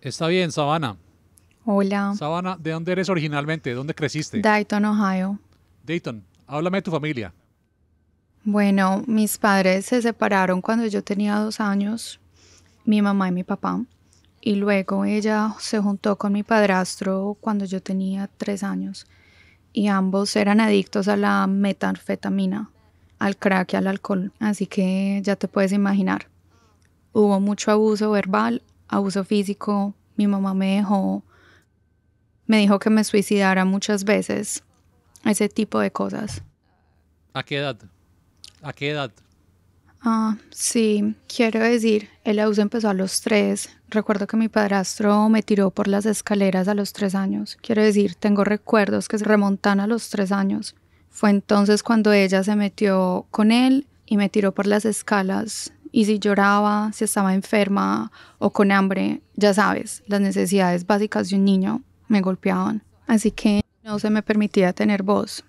Está bien, Sabana. Hola. Sabana, ¿de dónde eres originalmente? ¿Dónde creciste? Dayton, Ohio. Dayton, háblame de tu familia. Bueno, mis padres se separaron cuando yo tenía dos años, mi mamá y mi papá. Y luego ella se juntó con mi padrastro cuando yo tenía tres años. Y ambos eran adictos a la metanfetamina, al crack y al alcohol. Así que ya te puedes imaginar. Hubo mucho abuso verbal, abuso físico, mi mamá me dejó, me dijo que me suicidara muchas veces, ese tipo de cosas. ¿A qué edad? ¿A qué edad? Ah, sí, quiero decir, el abuso empezó a los tres. Recuerdo que mi padrastro me tiró por las escaleras a los tres años. Quiero decir, tengo recuerdos que se remontan a los tres años. Fue entonces cuando ella se metió con él y me tiró por las escalas y si lloraba, si estaba enferma o con hambre, ya sabes, las necesidades básicas de un niño me golpeaban. Así que no se me permitía tener voz.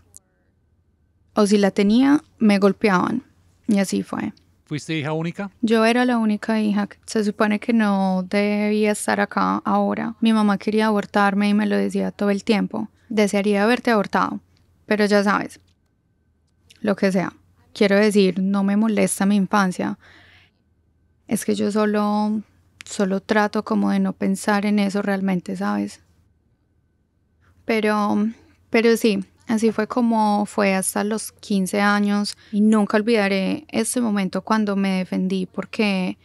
O si la tenía, me golpeaban. Y así fue. ¿Fuiste hija única? Yo era la única hija. Se supone que no debía estar acá ahora. Mi mamá quería abortarme y me lo decía todo el tiempo. Desearía haberte abortado. Pero ya sabes, lo que sea. Quiero decir, no me molesta mi infancia es que yo solo, solo trato como de no pensar en eso realmente, ¿sabes? Pero, pero sí, así fue como fue hasta los 15 años y nunca olvidaré ese momento cuando me defendí porque,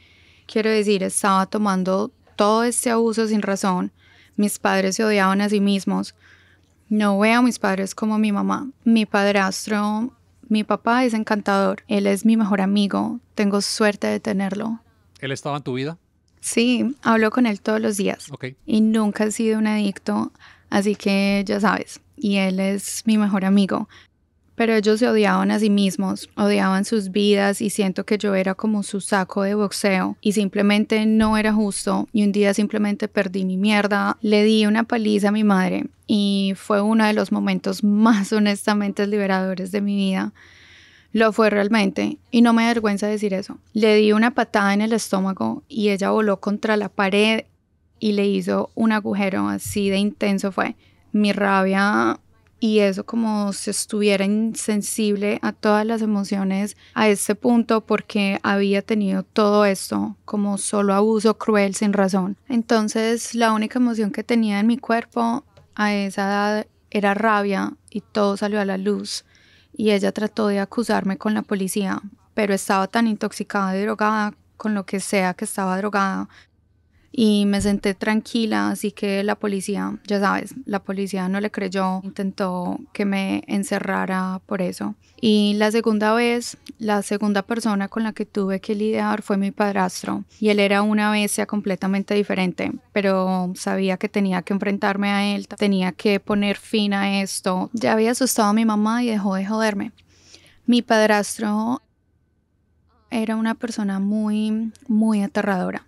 quiero decir, estaba tomando todo este abuso sin razón. Mis padres se odiaban a sí mismos. No veo a mis padres como mi mamá. Mi padrastro mi papá es encantador, él es mi mejor amigo, tengo suerte de tenerlo. ¿Él estaba en tu vida? Sí, hablo con él todos los días. Y nunca he sido un adicto, así que ya sabes. Y él es mi mejor amigo. Pero ellos se odiaban a sí mismos, odiaban sus vidas y siento que yo era como su saco de boxeo y simplemente no era justo y un día simplemente perdí mi mierda, le di una paliza a mi madre y fue uno de los momentos más honestamente liberadores de mi vida lo fue realmente, y no me avergüenza decir eso. Le di una patada en el estómago y ella voló contra la pared y le hizo un agujero, así de intenso fue. Mi rabia y eso como si estuviera insensible a todas las emociones a ese punto porque había tenido todo esto como solo abuso cruel sin razón. Entonces la única emoción que tenía en mi cuerpo a esa edad era rabia y todo salió a la luz y ella trató de acusarme con la policía, pero estaba tan intoxicada y drogada con lo que sea que estaba drogada y me senté tranquila, así que la policía, ya sabes, la policía no le creyó, intentó que me encerrara por eso. Y la segunda vez, la segunda persona con la que tuve que lidiar fue mi padrastro y él era una bestia completamente diferente, pero sabía que tenía que enfrentarme a él, tenía que poner fin a esto. Ya había asustado a mi mamá y dejó de joderme. Mi padrastro era una persona muy, muy aterradora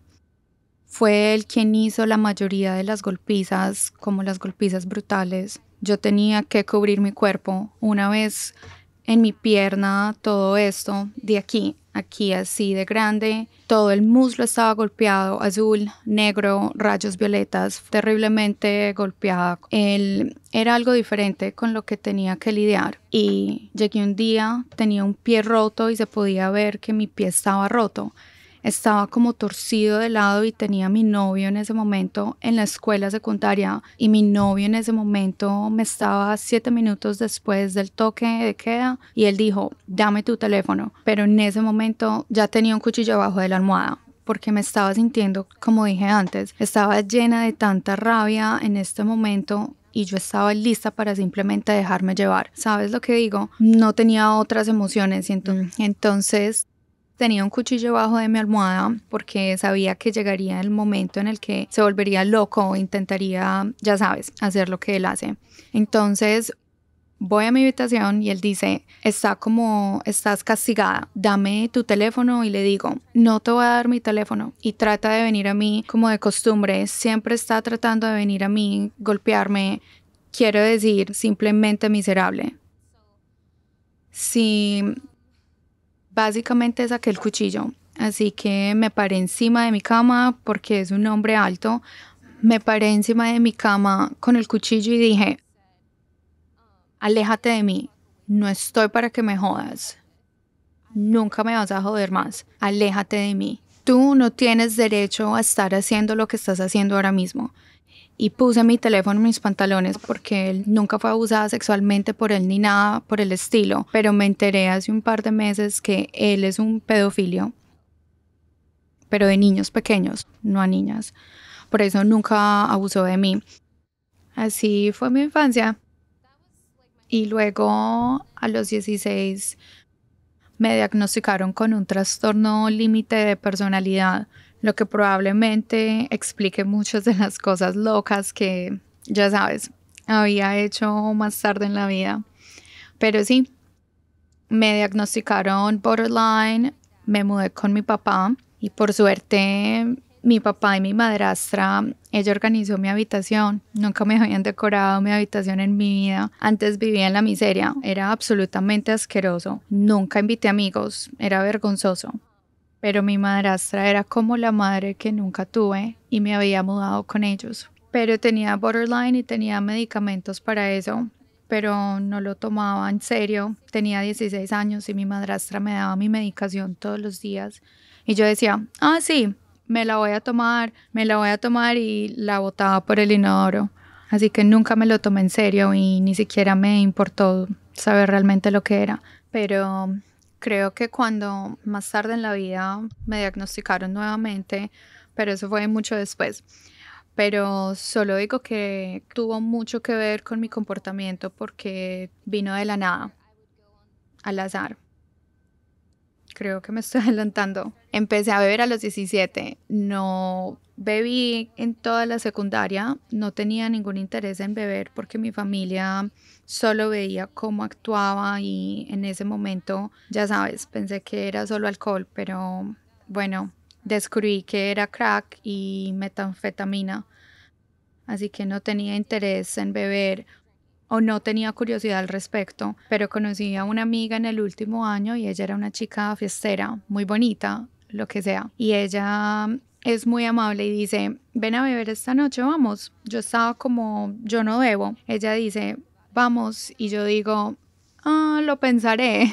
fue él quien hizo la mayoría de las golpizas, como las golpizas brutales. Yo tenía que cubrir mi cuerpo. Una vez en mi pierna, todo esto, de aquí, aquí así de grande, todo el muslo estaba golpeado, azul, negro, rayos violetas, terriblemente golpeada. Él era algo diferente con lo que tenía que lidiar. Y llegué un día, tenía un pie roto y se podía ver que mi pie estaba roto estaba como torcido de lado y tenía a mi novio en ese momento en la escuela secundaria y mi novio en ese momento me estaba siete minutos después del toque de queda y él dijo, dame tu teléfono, pero en ese momento ya tenía un cuchillo abajo de la almohada porque me estaba sintiendo, como dije antes, estaba llena de tanta rabia en este momento y yo estaba lista para simplemente dejarme llevar. ¿Sabes lo que digo? No tenía otras emociones y mm. entonces, entonces Tenía un cuchillo bajo de mi almohada porque sabía que llegaría el momento en el que se volvería loco o intentaría, ya sabes, hacer lo que él hace. Entonces voy a mi habitación y él dice, está como, estás castigada, dame tu teléfono y le digo, no te voy a dar mi teléfono y trata de venir a mí como de costumbre, siempre está tratando de venir a mí, golpearme, quiero decir, simplemente miserable. Si básicamente es aquel cuchillo. Así que me paré encima de mi cama porque es un hombre alto. Me paré encima de mi cama con el cuchillo y dije, aléjate de mí, no estoy para que me jodas. Nunca me vas a joder más, aléjate de mí. Tú no tienes derecho a estar haciendo lo que estás haciendo ahora mismo y puse mi teléfono en mis pantalones porque él nunca fue abusada sexualmente por él ni nada por el estilo, pero me enteré hace un par de meses que él es un pedofilio, pero de niños pequeños, no a niñas. Por eso nunca abusó de mí. Así fue mi infancia. Y luego a los 16 me diagnosticaron con un trastorno límite de personalidad lo que probablemente explique muchas de las cosas locas que, ya sabes, había hecho más tarde en la vida. Pero sí, me diagnosticaron borderline, me mudé con mi papá y por suerte mi papá y mi madrastra, ella organizó mi habitación. Nunca me habían decorado mi habitación en mi vida. Antes vivía en la miseria. Era absolutamente asqueroso. Nunca invité amigos. Era vergonzoso pero mi madrastra era como la madre que nunca tuve y me había mudado con ellos. Pero tenía borderline y tenía medicamentos para eso, pero no lo tomaba en serio. Tenía 16 años y mi madrastra me daba mi medicación todos los días y yo decía, ah, sí, me la voy a tomar, me la voy a tomar y la botaba por el inodoro. Así que nunca me lo tomé en serio y ni siquiera me importó saber realmente lo que era. Pero creo que cuando más tarde en la vida me diagnosticaron nuevamente, pero eso fue mucho después. Pero solo digo que tuvo mucho que ver con mi comportamiento porque vino de la nada, al azar creo que me estoy adelantando. Empecé a beber a los 17. No bebí en toda la secundaria. No tenía ningún interés en beber porque mi familia solo veía cómo actuaba y en ese momento, ya sabes, pensé que era solo alcohol, pero bueno, descubrí que era crack y metanfetamina. Así que no tenía interés en beber o no tenía curiosidad al respecto, pero conocí a una amiga en el último año y ella era una chica fiestera, muy bonita, lo que sea. Y ella es muy amable y dice, ven a beber esta noche, vamos. Yo estaba como, yo no debo. Ella dice, vamos. Y yo digo, ah, lo pensaré.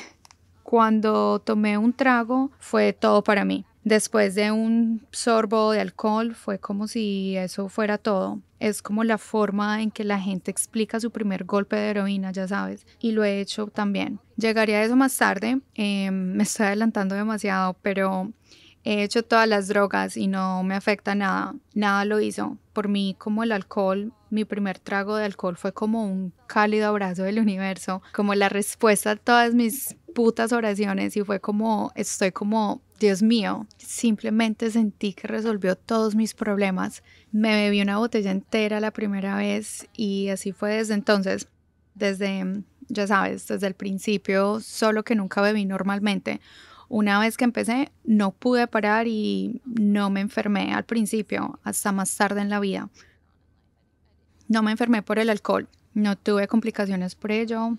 Cuando tomé un trago fue todo para mí. Después de un sorbo de alcohol fue como si eso fuera todo. Es como la forma en que la gente explica su primer golpe de heroína, ya sabes, y lo he hecho también. Llegaría eso más tarde, em, me estoy adelantando demasiado, pero he hecho todas las drogas y no me afecta nada, nada lo hizo. Por mí como el alcohol, mi primer trago de alcohol fue como un cálido abrazo del universo, como la respuesta a todas mis putas oraciones y fue como, estoy como Dios mío, simplemente sentí que resolvió todos mis problemas. Me bebí una botella entera la primera vez y así fue desde entonces. Desde, ya sabes, desde el principio, solo que nunca bebí normalmente. Una vez que empecé, no pude parar y no me enfermé al principio, hasta más tarde en la vida. No me enfermé por el alcohol, no tuve complicaciones por ello,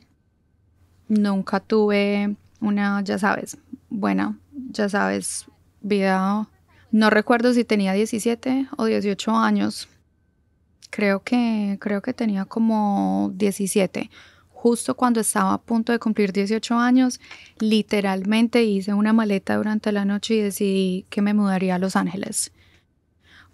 nunca tuve una, ya sabes, buena ya sabes, vida, no recuerdo si tenía 17 o 18 años. Creo que, creo que tenía como 17. Justo cuando estaba a punto de cumplir 18 años, literalmente hice una maleta durante la noche y decidí que me mudaría a Los Ángeles.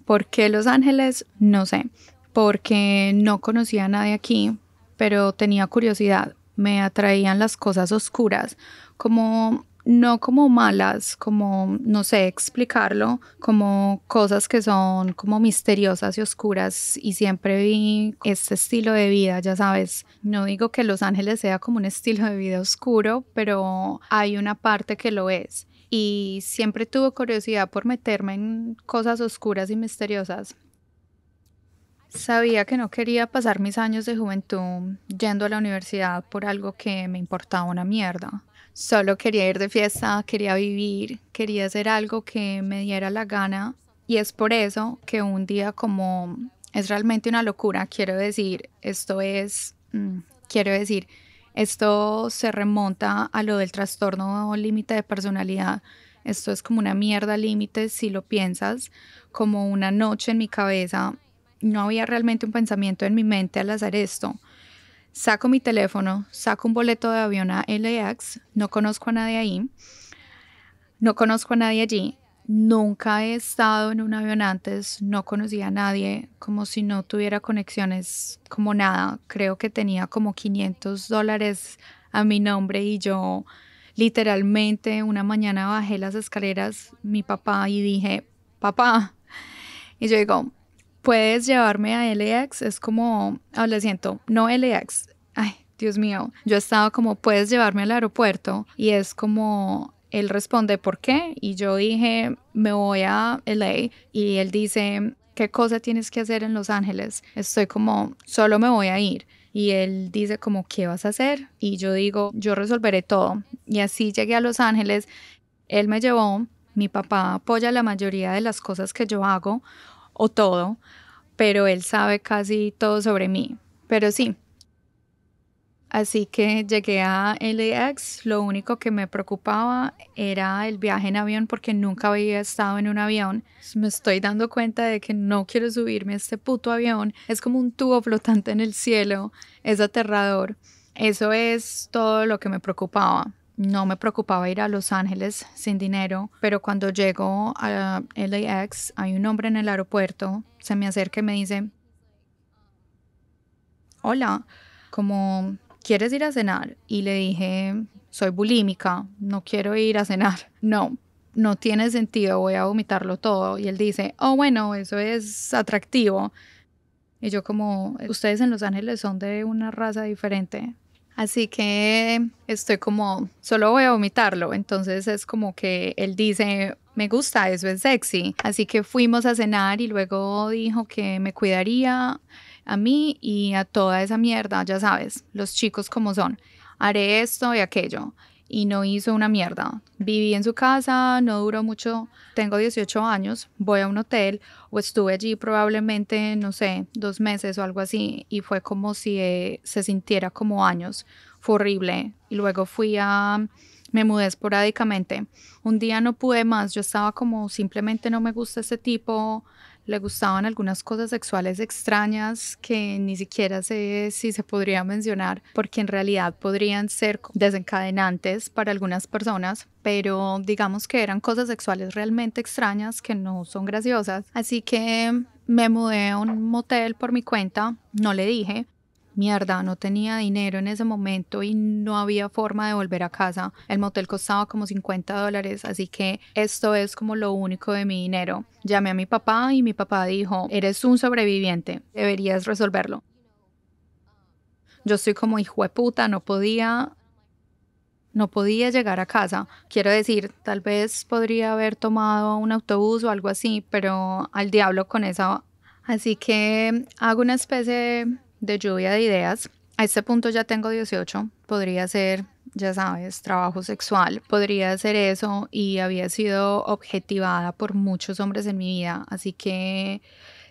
¿Por qué Los Ángeles? No sé. Porque no conocía a nadie aquí, pero tenía curiosidad. Me atraían las cosas oscuras, como no como malas, como, no sé explicarlo, como cosas que son como misteriosas y oscuras y siempre vi este estilo de vida, ya sabes, no digo que Los Ángeles sea como un estilo de vida oscuro, pero hay una parte que lo es y siempre tuve curiosidad por meterme en cosas oscuras y misteriosas. Sabía que no quería pasar mis años de juventud yendo a la universidad por algo que me importaba una mierda. Solo quería ir de fiesta, quería vivir, quería hacer algo que me diera la gana. Y es por eso que un día como es realmente una locura, quiero decir, esto es, mm, quiero decir, esto se remonta a lo del trastorno límite de personalidad. Esto es como una mierda límite si lo piensas, como una noche en mi cabeza. No había realmente un pensamiento en mi mente al hacer esto saco mi teléfono, saco un boleto de avión a LAX, no conozco a nadie ahí, no conozco a nadie allí, nunca he estado en un avión antes, no conocía a nadie, como si no tuviera conexiones, como nada, creo que tenía como 500 dólares a mi nombre y yo literalmente una mañana bajé las escaleras, mi papá, y dije, papá, y yo digo, puedes llevarme a LAX, es como, oh, lo siento, no LAX, ay, Dios mío, yo estaba como, puedes llevarme al aeropuerto y es como, él responde, ¿por qué? Y yo dije, me voy a LA y él dice, ¿qué cosa tienes que hacer en Los Ángeles? Estoy como, solo me voy a ir. Y él dice como, ¿qué vas a hacer? Y yo digo, yo resolveré todo. Y así llegué a Los Ángeles. Él me llevó, mi papá apoya la mayoría de las cosas que yo hago o todo, pero él sabe casi todo sobre mí. Pero sí. Así que llegué a LAX, lo único que me preocupaba era el viaje en avión porque nunca había estado en un avión. Me estoy dando cuenta de que no quiero subirme a este puto avión. Es como un tubo flotante en el cielo, es aterrador. Eso es todo lo que me preocupaba. No me preocupaba ir a Los Ángeles sin dinero, pero cuando llego a LAX hay un hombre en el aeropuerto, se me acerca y me dice, hola, como quieres ir a cenar? Y le dije, soy bulímica, no quiero ir a cenar. No, no tiene sentido, voy a vomitarlo todo. Y él dice, oh, bueno, eso es atractivo. Y yo como, ustedes en Los Ángeles son de una raza diferente. Así que estoy como, solo voy a vomitarlo. Entonces es como que él dice, me gusta, eso es sexy. Así que fuimos a cenar y luego dijo que me cuidaría a mí y a toda esa mierda, ya sabes, los chicos como son. Haré esto y aquello y no hizo una mierda. Viví en su casa, no duró mucho, tengo 18 años, voy a un hotel o estuve allí probablemente, no sé, dos meses o algo así y fue como si eh, se sintiera como años, fue horrible. Y luego fui a, me mudé esporádicamente. Un día no pude más, yo estaba como simplemente no me gusta ese tipo, le gustaban algunas cosas sexuales extrañas que ni siquiera sé si se podría mencionar porque en realidad podrían ser desencadenantes para algunas personas, pero digamos que eran cosas sexuales realmente extrañas que no son graciosas. Así que me mudé a un motel por mi cuenta, no le dije, mierda, no tenía dinero en ese momento y no había forma de volver a casa. El motel costaba como 50 dólares, así que esto es como lo único de mi dinero. Llamé a mi papá y mi papá dijo, eres un sobreviviente, deberías resolverlo. Yo soy como hijo de puta, no podía no podía llegar a casa. Quiero decir, tal vez podría haber tomado un autobús o algo así, pero al diablo con esa. Así que hago una especie de de lluvia de ideas. A este punto ya tengo 18, podría ser, ya sabes, trabajo sexual, podría ser eso y había sido objetivada por muchos hombres en mi vida, así que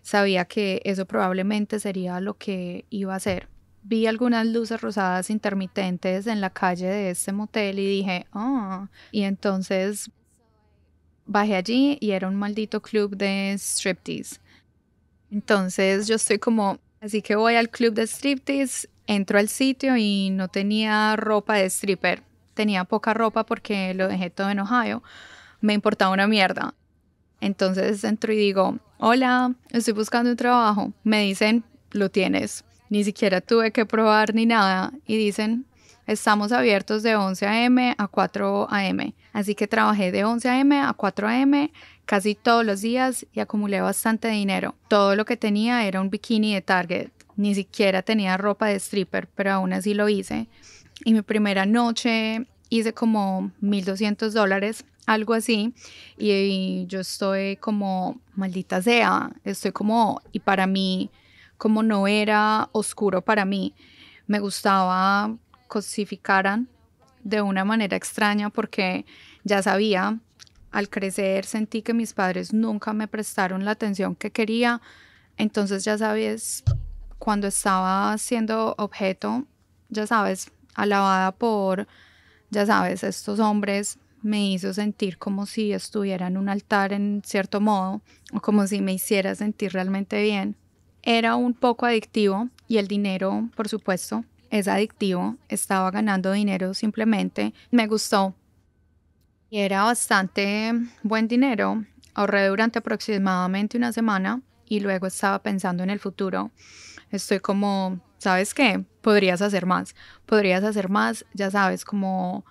sabía que eso probablemente sería lo que iba a hacer. Vi algunas luces rosadas intermitentes en la calle de este motel y dije, oh, y entonces bajé allí y era un maldito club de striptease. Entonces yo estoy como, Así que voy al club de striptease, entro al sitio y no tenía ropa de stripper. Tenía poca ropa porque lo dejé todo en Ohio. Me importaba una mierda. Entonces entro y digo, hola, estoy buscando un trabajo. Me dicen, lo tienes. Ni siquiera tuve que probar ni nada. Y dicen, estamos abiertos de 11 a.m. a 4 a.m. Así que trabajé de 11 a.m. a 4 a.m casi todos los días y acumulé bastante dinero. Todo lo que tenía era un bikini de Target. Ni siquiera tenía ropa de stripper, pero aún así lo hice. Y mi primera noche hice como 1.200 dólares, algo así. Y yo estoy como, maldita sea, estoy como, y para mí, como no era oscuro para mí, me gustaba cosificaran de una manera extraña porque ya sabía al crecer sentí que mis padres nunca me prestaron la atención que quería, entonces ya sabes, cuando estaba siendo objeto, ya sabes, alabada por, ya sabes, estos hombres, me hizo sentir como si estuviera en un altar en cierto modo, o como si me hiciera sentir realmente bien. Era un poco adictivo y el dinero, por supuesto, es adictivo. Estaba ganando dinero simplemente. Me gustó, y era bastante buen dinero. Ahorré durante aproximadamente una semana y luego estaba pensando en el futuro. Estoy como, ¿sabes qué? Podrías hacer más, podrías hacer más, ya sabes, como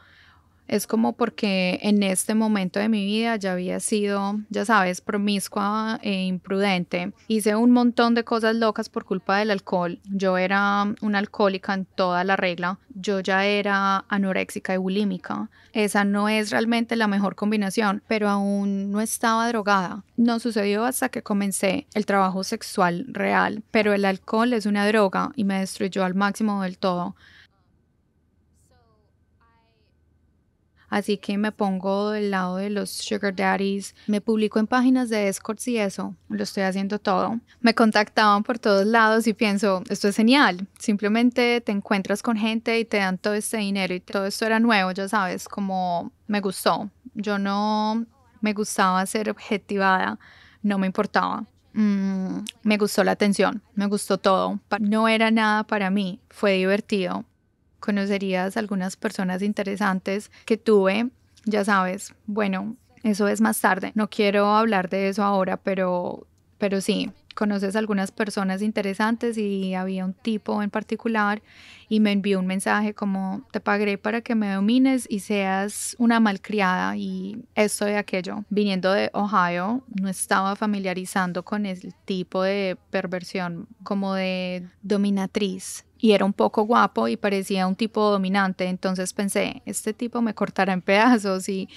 es como porque en este momento de mi vida ya había sido, ya sabes, promiscua e imprudente. Hice un montón de cosas locas por culpa del alcohol. Yo era una alcohólica en toda la regla. Yo ya era anoréxica y bulímica. Esa no es realmente la mejor combinación, pero aún no estaba drogada. No sucedió hasta que comencé el trabajo sexual real, pero el alcohol es una droga y me destruyó al máximo del todo. Así que me pongo del lado de los sugar daddies, me publico en páginas de escorts y eso, lo estoy haciendo todo. Me contactaban por todos lados y pienso, esto es genial, simplemente te encuentras con gente y te dan todo este dinero y todo esto era nuevo, ya sabes, como me gustó. Yo no me gustaba ser objetivada, no me importaba. Mm, me gustó la atención, me gustó todo. No era nada para mí, fue divertido conocerías algunas personas interesantes que tuve, ya sabes, bueno, eso es más tarde, no quiero hablar de eso ahora, pero, pero sí, conoces algunas personas interesantes y había un tipo en particular y me envió un mensaje como te pagaré para que me domines y seas una malcriada y esto y aquello. Viniendo de Ohio, no estaba familiarizando con el tipo de perversión como de dominatriz y era un poco guapo y parecía un tipo dominante, entonces pensé, este tipo me cortará en pedazos y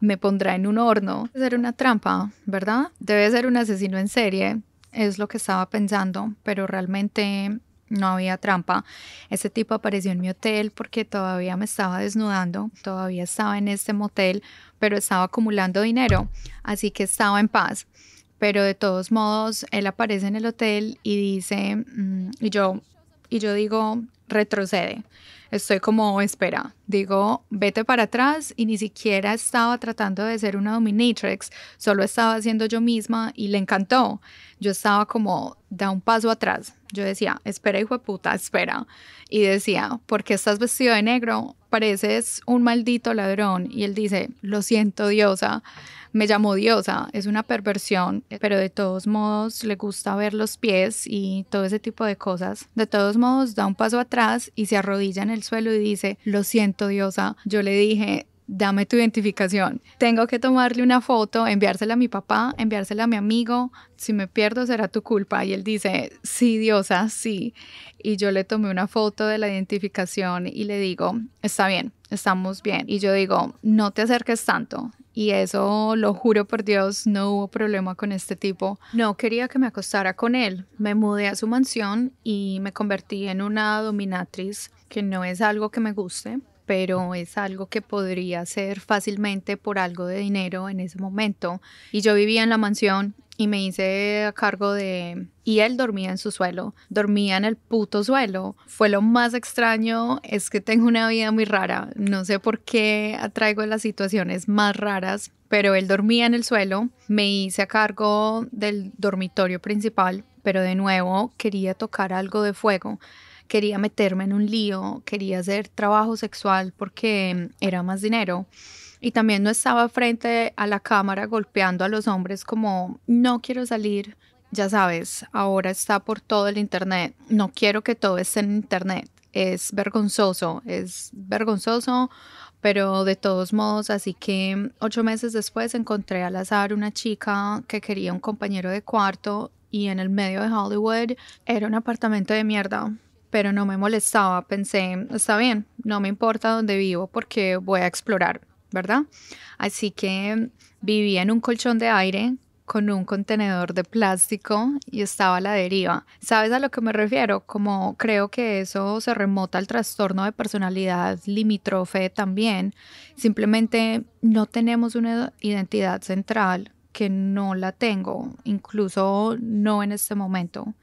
me pondrá en un horno. Debe ser una trampa, ¿verdad? Debe ser un asesino en serie, es lo que estaba pensando, pero realmente no había trampa. Ese tipo apareció en mi hotel porque todavía me estaba desnudando, todavía estaba en este motel, pero estaba acumulando dinero, así que estaba en paz. Pero de todos modos, él aparece en el hotel y dice, mm, y yo y yo digo, retrocede. Estoy como, espera, digo, vete para atrás y ni siquiera estaba tratando de ser una dominatrix, solo estaba haciendo yo misma y le encantó. Yo estaba como, da un paso atrás. Yo decía, espera, hijo de puta, espera. Y decía, ¿por qué estás vestido de negro? Pareces un maldito ladrón. Y él dice, lo siento, diosa me llamó diosa, es una perversión, pero de todos modos le gusta ver los pies y todo ese tipo de cosas. De todos modos da un paso atrás y se arrodilla en el suelo y dice, lo siento diosa, yo le dije, dame tu identificación. Tengo que tomarle una foto, enviársela a mi papá, enviársela a mi amigo. Si me pierdo será tu culpa. Y él dice, sí, diosa, sí. Y yo le tomé una foto de la identificación y le digo, está bien, estamos bien. Y yo digo, no te acerques tanto y eso lo juro por Dios, no hubo problema con este tipo. No quería que me acostara con él. Me mudé a su mansión y me convertí en una dominatriz, que no es algo que me guste, pero es algo que podría hacer fácilmente por algo de dinero en ese momento. Y yo vivía en la mansión y me hice a cargo de... Y él dormía en su suelo, dormía en el puto suelo. Fue lo más extraño, es que tengo una vida muy rara. No sé por qué atraigo las situaciones más raras, pero él dormía en el suelo, me hice a cargo del dormitorio principal, pero de nuevo quería tocar algo de fuego quería meterme en un lío, quería hacer trabajo sexual porque era más dinero. Y también no estaba frente a la cámara golpeando a los hombres como, no quiero salir, ya sabes, ahora está por todo el Internet, no quiero que todo esté en Internet. Es vergonzoso, es vergonzoso, pero de todos modos, así que ocho meses después encontré al azar una chica que quería un compañero de cuarto y en el medio de Hollywood era un apartamento de mierda pero no me molestaba. Pensé, está bien, no me importa dónde vivo porque voy a explorar. ¿verdad? Así que vivía en un colchón de aire con un contenedor de plástico y estaba a la deriva. ¿Sabes a lo que me refiero? Como creo que eso se remota al trastorno de personalidad limítrofe también. Simplemente no tenemos una identidad central que no la tengo, incluso no en este momento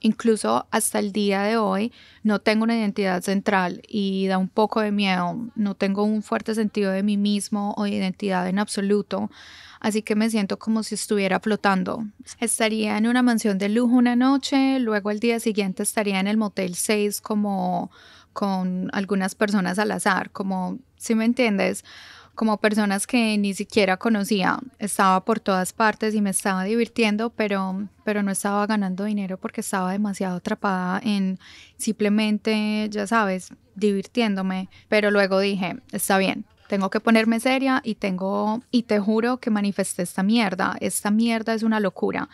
incluso hasta el día de hoy no tengo una identidad central y da un poco de miedo, no tengo un fuerte sentido de mí mismo o identidad en absoluto, así que me siento como si estuviera flotando. Estaría en una mansión de lujo una noche, luego el día siguiente estaría en el Motel 6 como con algunas personas al azar, como si me entiendes como personas que ni siquiera conocía. Estaba por todas partes y me estaba divirtiendo, pero, pero no estaba ganando dinero porque estaba demasiado atrapada en simplemente, ya sabes, divirtiéndome. Pero luego dije, está bien, tengo que ponerme seria y tengo, y te juro que manifesté esta mierda. Esta mierda es una locura.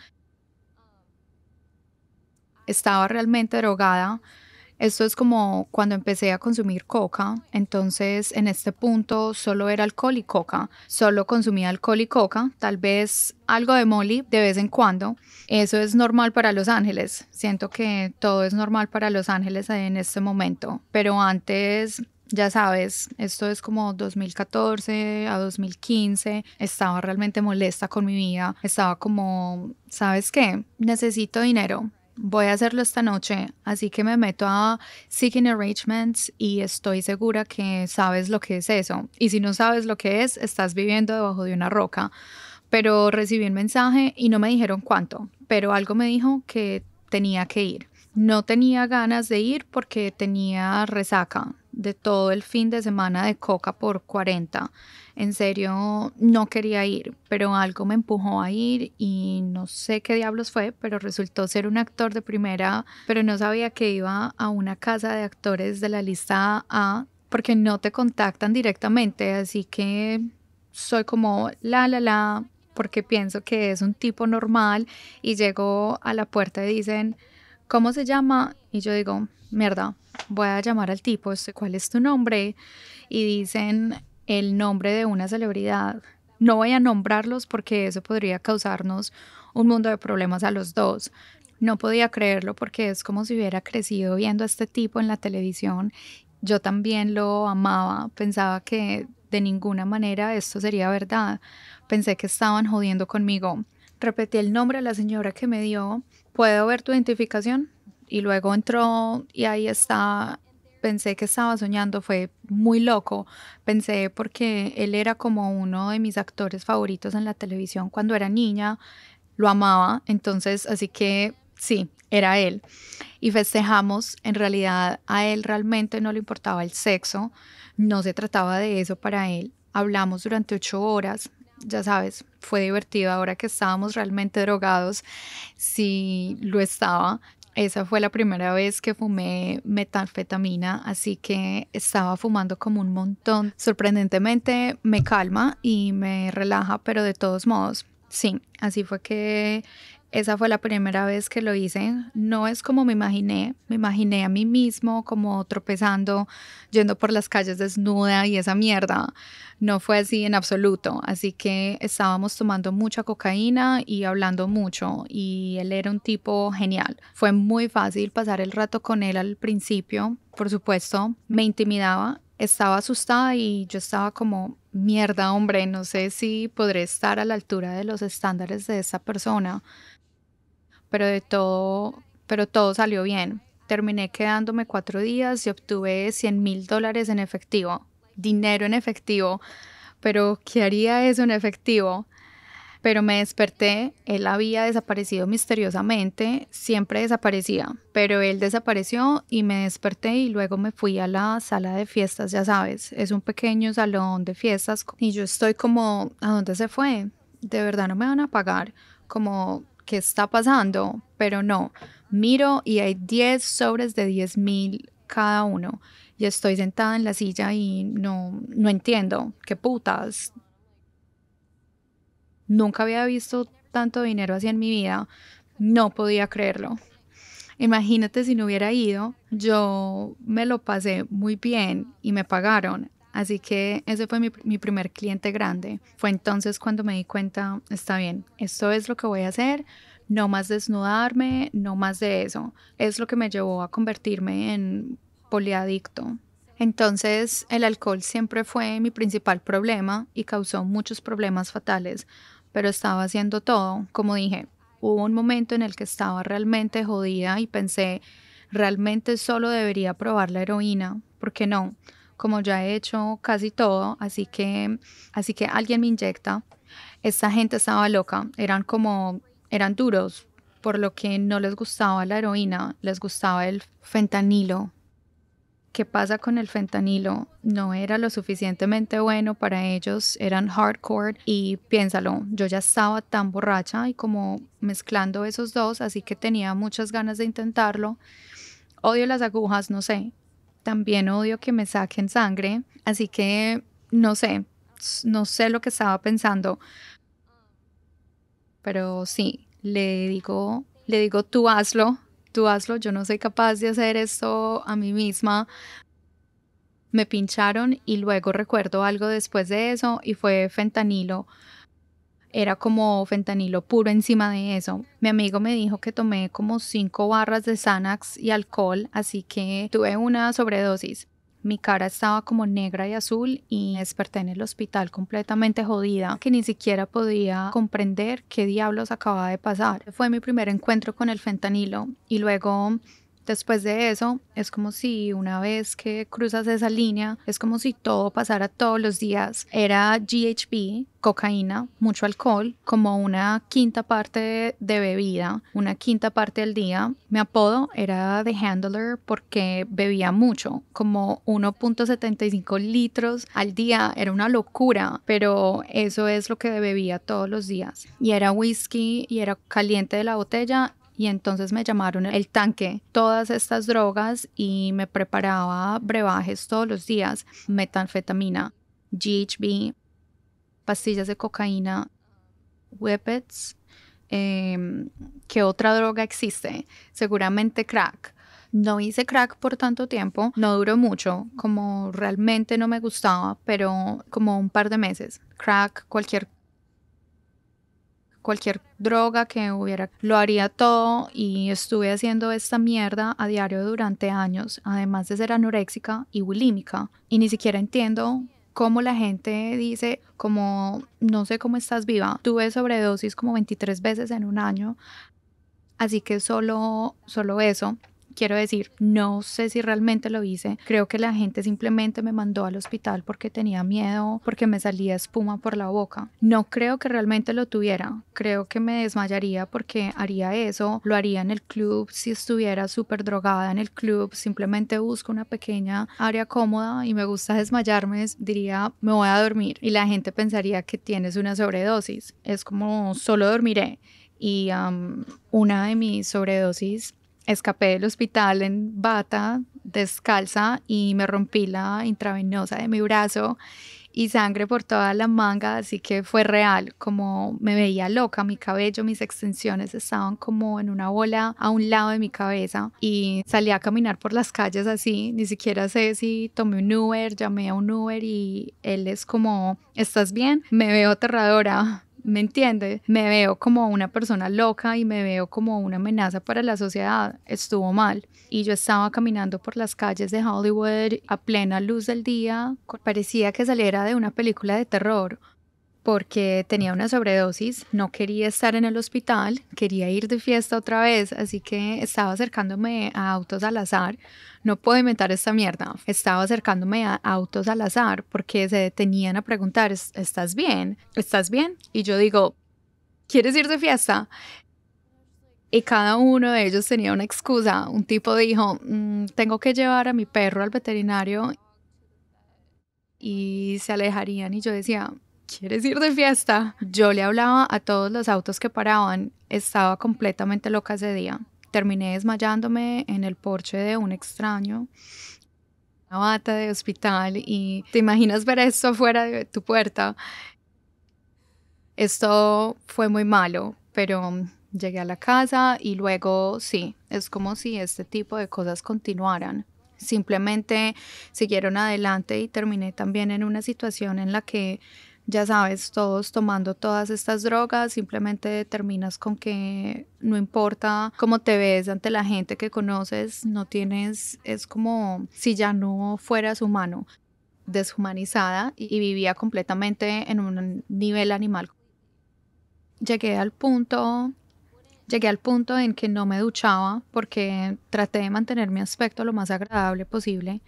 Estaba realmente drogada esto es como cuando empecé a consumir coca, entonces en este punto solo era alcohol y coca, solo consumía alcohol y coca, tal vez algo de molly de vez en cuando. Eso es normal para Los Ángeles, siento que todo es normal para Los Ángeles en este momento, pero antes ya sabes, esto es como 2014 a 2015, estaba realmente molesta con mi vida, estaba como, ¿sabes qué? Necesito dinero, voy a hacerlo esta noche, así que me meto a Seeking Arrangements y estoy segura que sabes lo que es eso. Y si no sabes lo que es, estás viviendo debajo de una roca. Pero recibí un mensaje y no me dijeron cuánto, pero algo me dijo que tenía que ir. No tenía ganas de ir porque tenía resaca, de todo el fin de semana de coca por 40. En serio, no quería ir, pero algo me empujó a ir y no sé qué diablos fue, pero resultó ser un actor de primera, pero no sabía que iba a una casa de actores de la lista A porque no te contactan directamente, así que soy como la la la porque pienso que es un tipo normal y llego a la puerta y dicen, ¿cómo se llama? Y yo digo, mierda, voy a llamar al tipo, este, ¿cuál es tu nombre? Y dicen el nombre de una celebridad. No voy a nombrarlos porque eso podría causarnos un mundo de problemas a los dos. No podía creerlo porque es como si hubiera crecido viendo a este tipo en la televisión. Yo también lo amaba, pensaba que de ninguna manera esto sería verdad. Pensé que estaban jodiendo conmigo. Repetí el nombre a la señora que me dio. ¿Puedo ver tu identificación? y luego entró y ahí está, pensé que estaba soñando, fue muy loco, pensé porque él era como uno de mis actores favoritos en la televisión cuando era niña, lo amaba, entonces así que sí, era él. Y festejamos, en realidad a él realmente no le importaba el sexo, no se trataba de eso para él. Hablamos durante ocho horas, ya sabes, fue divertido ahora que estábamos realmente drogados, sí lo estaba, esa fue la primera vez que fumé metanfetamina, así que estaba fumando como un montón. Sorprendentemente me calma y me relaja, pero de todos modos, sí, así fue que esa fue la primera vez que lo hice. No es como me imaginé. Me imaginé a mí mismo como tropezando, yendo por las calles desnuda y esa mierda. No fue así en absoluto. Así que estábamos tomando mucha cocaína y hablando mucho. Y él era un tipo genial. Fue muy fácil pasar el rato con él al principio. Por supuesto, me intimidaba. Estaba asustada y yo estaba como, mierda, hombre, no sé si podré estar a la altura de los estándares de esa persona pero de todo, pero todo salió bien. Terminé quedándome cuatro días y obtuve 100 mil dólares en efectivo, dinero en efectivo, pero ¿qué haría eso en efectivo? Pero me desperté, él había desaparecido misteriosamente, siempre desaparecía, pero él desapareció y me desperté y luego me fui a la sala de fiestas, ya sabes, es un pequeño salón de fiestas y yo estoy como, ¿a dónde se fue? De verdad no me van a pagar, como ¿qué está pasando? Pero no, miro y hay 10 sobres de 10 mil cada uno. Y estoy sentada en la silla y no, no entiendo. ¿Qué putas? Nunca había visto tanto dinero así en mi vida. No podía creerlo. Imagínate si no hubiera ido. Yo me lo pasé muy bien y me pagaron. Así que ese fue mi, primer cliente grande. Fue entonces cuando me di cuenta, está bien, esto es lo que voy a hacer, no más desnudarme, no más de eso. Es lo que me llevó a convertirme en poliadicto. Entonces el alcohol siempre fue mi principal problema y causó muchos problemas fatales, pero estaba haciendo todo, como dije, hubo un momento en el que estaba realmente jodida y pensé, realmente solo debería probar la heroína, ¿por qué no? como ya he hecho casi todo, así que, así que alguien me inyecta. Esta gente estaba loca, eran como, eran duros, por lo que no les gustaba la heroína, les gustaba el fentanilo. ¿Qué pasa con el fentanilo? No era lo suficientemente bueno para ellos, eran hardcore y piénsalo, yo ya estaba tan borracha y como mezclando esos dos, así que tenía muchas ganas de intentarlo. Odio las agujas, no sé, también odio que me saquen sangre, así que no sé, no sé lo que estaba pensando. Pero sí, le digo, le digo, tú hazlo, tú hazlo, yo no soy capaz de hacer esto a mí misma. Me pincharon y luego recuerdo algo después de eso y fue fentanilo era como fentanilo puro encima de eso. Mi amigo me dijo que tomé como cinco barras de Xanax y alcohol, así que tuve una sobredosis. Mi cara estaba como negra y azul y desperté en el hospital completamente jodida, que ni siquiera podía comprender qué diablos acababa de pasar. Fue mi primer encuentro con el fentanilo y luego Después de eso, es como si una vez que cruzas esa línea, es como si todo pasara todos los días. Era GHB, cocaína, mucho alcohol, como una quinta parte de bebida, una quinta parte del día. Mi apodo era The Handler porque bebía mucho, como 1.75 litros al día. Era una locura, pero eso es lo que bebía todos los días. Y era whisky y era caliente de la botella y entonces me llamaron el tanque todas estas drogas y me preparaba brebajes todos los días, metanfetamina, GHB, pastillas de cocaína, whippets, em, ¿qué otra droga existe? Seguramente crack. No hice crack por tanto tiempo, no duró mucho, como realmente no me gustaba, pero como un par de meses. Crack, cualquier cualquier droga que hubiera, lo haría todo y estuve haciendo esta mierda a diario durante años, además de ser anoréxica y bulímica. Y ni siquiera entiendo cómo la gente dice, como, no sé cómo estás viva. Tuve sobredosis como 23 veces en un año. Así que solo, solo eso quiero decir, no sé si realmente lo hice. Creo que la gente simplemente me mandó al hospital porque tenía miedo, porque me salía espuma por la boca. No creo que realmente lo tuviera. Creo que me desmayaría porque haría eso. Lo haría en el club si estuviera súper drogada en el club. Simplemente busco una pequeña área cómoda y me gusta desmayarme. Diría, me voy a dormir. Y la gente pensaría que tienes una sobredosis. Es como, solo dormiré. Y una de mis sobredosis escapé del hospital en bata, descalza, y me rompí la intravenosa de mi brazo y sangre por toda la manga, así que fue real, como me veía loca, mi cabello, mis extensiones estaban como en una bola a un lado de mi cabeza y salí a caminar por las calles así, ni siquiera sé si tomé un Uber, llamé a un Uber y él es como, ¿estás bien? Me veo aterradora, ¿me entiende, Me veo como una persona loca y me veo como una amenaza para la sociedad. Estuvo mal. Y yo estaba caminando por las calles de Hollywood a plena luz del día. Parecía que saliera de una película de terror porque tenía una sobredosis, no quería estar en el hospital, quería ir de fiesta otra vez, así que estaba acercándome a autos al azar. No puedo inventar esta mierda. Estaba acercándome a autos al azar porque se detenían a preguntar, ¿estás bien? ¿Estás bien? Y yo digo, ¿quieres ir de fiesta? Y cada uno de ellos tenía una excusa. Un tipo dijo, mm, tengo que llevar a mi perro al veterinario y se alejarían y yo decía, ¿quieres ir de fiesta? Yo le hablaba a todos los autos que paraban, estaba completamente loca ese día. Terminé desmayándome en el porche de un extraño, una bata de hospital y te imaginas ver esto fuera de tu puerta. Esto fue muy malo, pero llegué a la casa y luego sí, es como si este tipo de cosas continuaran. Simplemente siguieron adelante y terminé también en una situación en la que ya sabes, todos tomando todas estas drogas, simplemente terminas con que no importa cómo te ves ante la gente que conoces, no tienes, es como si ya no fueras humano, deshumanizada y vivía completamente en un nivel animal. Llegué al punto Llegué al punto en que no me duchaba porque traté de mantener mi aspecto lo más agradable posible.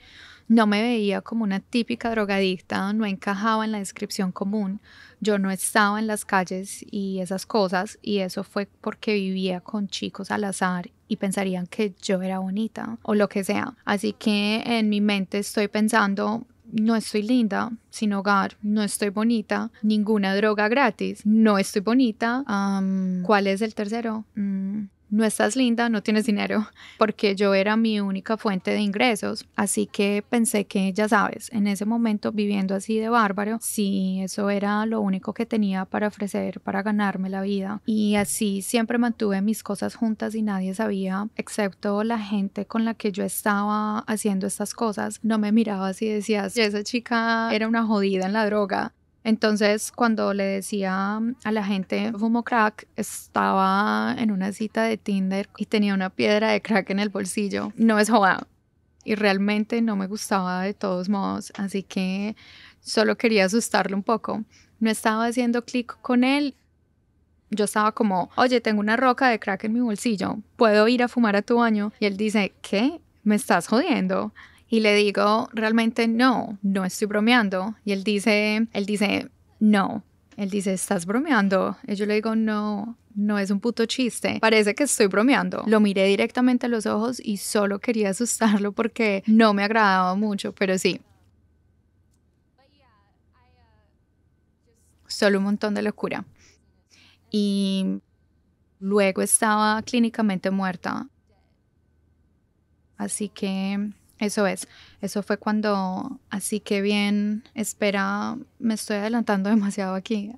No me veía como una típica drogadicta, no encajaba en la descripción común, yo no estaba en las calles y esas cosas, y eso fue porque vivía con chicos al azar y pensarían que yo era bonita o lo que sea. Así que en mi mente estoy pensando, no estoy linda, sin hogar, no estoy bonita, ninguna droga gratis, no estoy bonita. ¿Cuál es el tercero? Mm, no estás linda, no tienes dinero, porque yo era mi única fuente de ingresos. Así que pensé que, ya sabes, en ese momento viviendo así de bárbaro, sí, eso era lo único que tenía para ofrecer, para ganarme la vida. Y así siempre mantuve mis cosas juntas y nadie sabía, excepto la gente con la que yo estaba haciendo estas cosas. No me miraba así y decías, esa chica era una jodida en la droga. Entonces, cuando le decía mm, a la gente fumo crack, estaba en una cita de Tinder y tenía una piedra de crack en el bolsillo. No es jodado. Y realmente no me gustaba de todos modos, así que solo quería asustarlo un poco. No estaba haciendo clic con él. Yo estaba como, oye, tengo una roca de crack en mi bolsillo, ¿puedo ir a fumar a tu baño? Y él dice, ¿qué? ¿Me estás jodiendo? Y le digo, realmente no, no estoy bromeando. Y él dice, él dice, no. Él dice, ¿estás bromeando? Y yo le digo, no, no es un puto chiste. Parece que estoy bromeando. Lo miré directamente a los ojos y solo quería asustarlo porque no me agradaba mucho, pero sí. Solo un montón de locura. Y luego estaba clínicamente muerta. Así que eso es, eso fue cuando, así que bien, espera, me estoy adelantando demasiado aquí,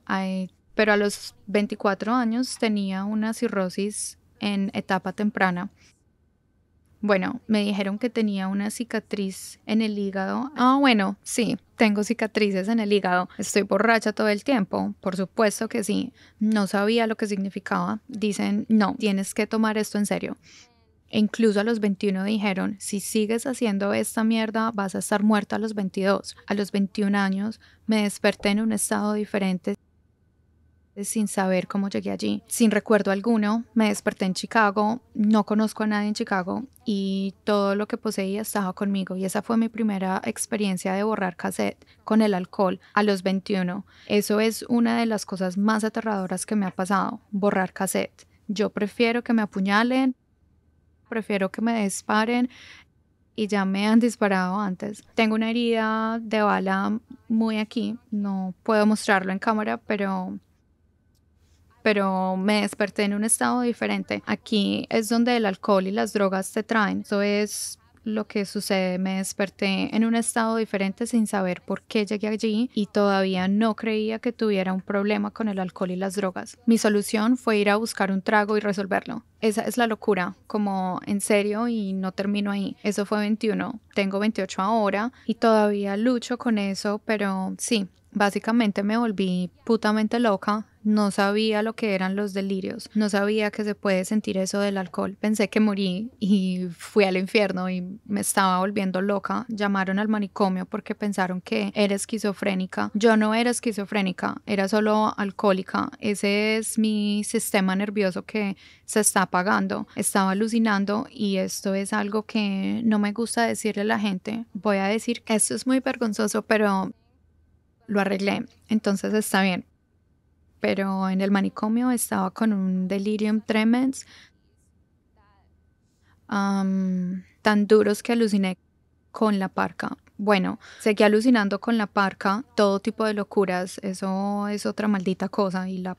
pero a los 24 años tenía una cirrosis en etapa temprana. Bueno, me dijeron que tenía una cicatriz en el hígado. Ah, bueno, sí, tengo cicatrices en el hígado. Estoy borracha todo el tiempo. Por supuesto que sí. No sabía lo que significaba. Dicen, no, tienes que tomar esto en serio. E incluso a los 21 dijeron, si sigues haciendo esta mierda vas a estar muerta a los 22. A los 21 años me desperté en un estado diferente sin saber cómo llegué allí. Sin recuerdo alguno, me desperté en Chicago, no conozco a nadie en Chicago y todo lo que poseía estaba conmigo y esa fue mi primera experiencia de borrar cassette con el alcohol a los 21. Eso es una de las cosas más aterradoras que me ha pasado, borrar cassette. Yo prefiero que me apuñalen prefiero que me disparen y ya me han disparado antes. Tengo una herida de bala muy aquí, no puedo mostrarlo en cámara, pero pero me desperté en un estado diferente. Aquí es donde el alcohol y las drogas te traen. Eso es lo que sucede, me desperté en un estado diferente sin saber por qué llegué allí y todavía no creía que tuviera un problema con el alcohol y las drogas. Mi solución fue ir a buscar un trago y resolverlo. Esa es la locura, como en serio y no termino ahí. Eso fue 21, tengo 28 ahora y todavía lucho con eso, pero sí, básicamente me volví putamente loca no sabía lo que eran los delirios, no sabía que se puede sentir eso del alcohol. Pensé que morí y fui al infierno y me estaba volviendo loca. Llamaron al manicomio porque pensaron que era esquizofrénica. Yo no era esquizofrénica, era solo alcohólica. Ese es mi sistema nervioso que se está apagando. Estaba alucinando y esto es algo que no me gusta decirle a la gente. Voy a decir esto es muy vergonzoso, pero lo arreglé. Entonces está bien pero en el manicomio estaba con un delirium tremens tan duros que aluciné con la parca. Bueno, seguí alucinando con la parca, todo tipo de locuras, eso es otra maldita cosa. Y la,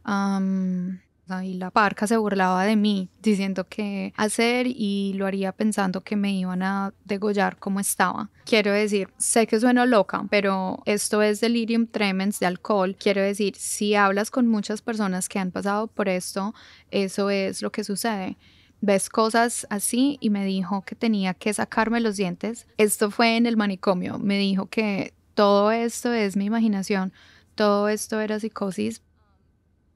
y la parca se burlaba de mí diciendo que hacer y lo haría pensando que me iban a degollar como estaba. Quiero decir, sé que suena loca, pero esto es delirium tremens de alcohol. Quiero decir, si hablas con muchas personas que han pasado por esto, eso es lo que sucede ves cosas así y me dijo que tenía que sacarme los dientes. Esto fue en el manicomio. Me dijo que todo esto es mi imaginación, todo esto era psicosis,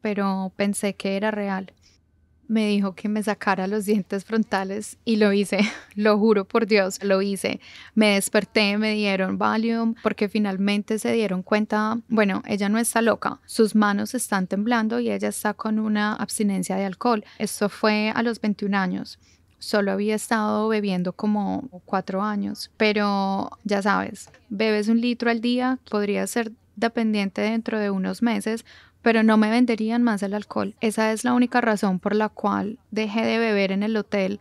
pero pensé que era real. Me dijo que me sacara los dientes frontales y lo hice, lo juro por Dios, lo hice. Me desperté, me dieron Valium porque finalmente se dieron cuenta, bueno, ella no está loca, sus manos están temblando y ella está con una abstinencia de alcohol. Esto fue a los 21 años solo había estado bebiendo como cuatro años, pero ya sabes, bebes un litro al día, podría ser dependiente dentro de unos meses, pero no me venderían más el alcohol. Esa es la única razón por la cual dejé de beber en el hotel.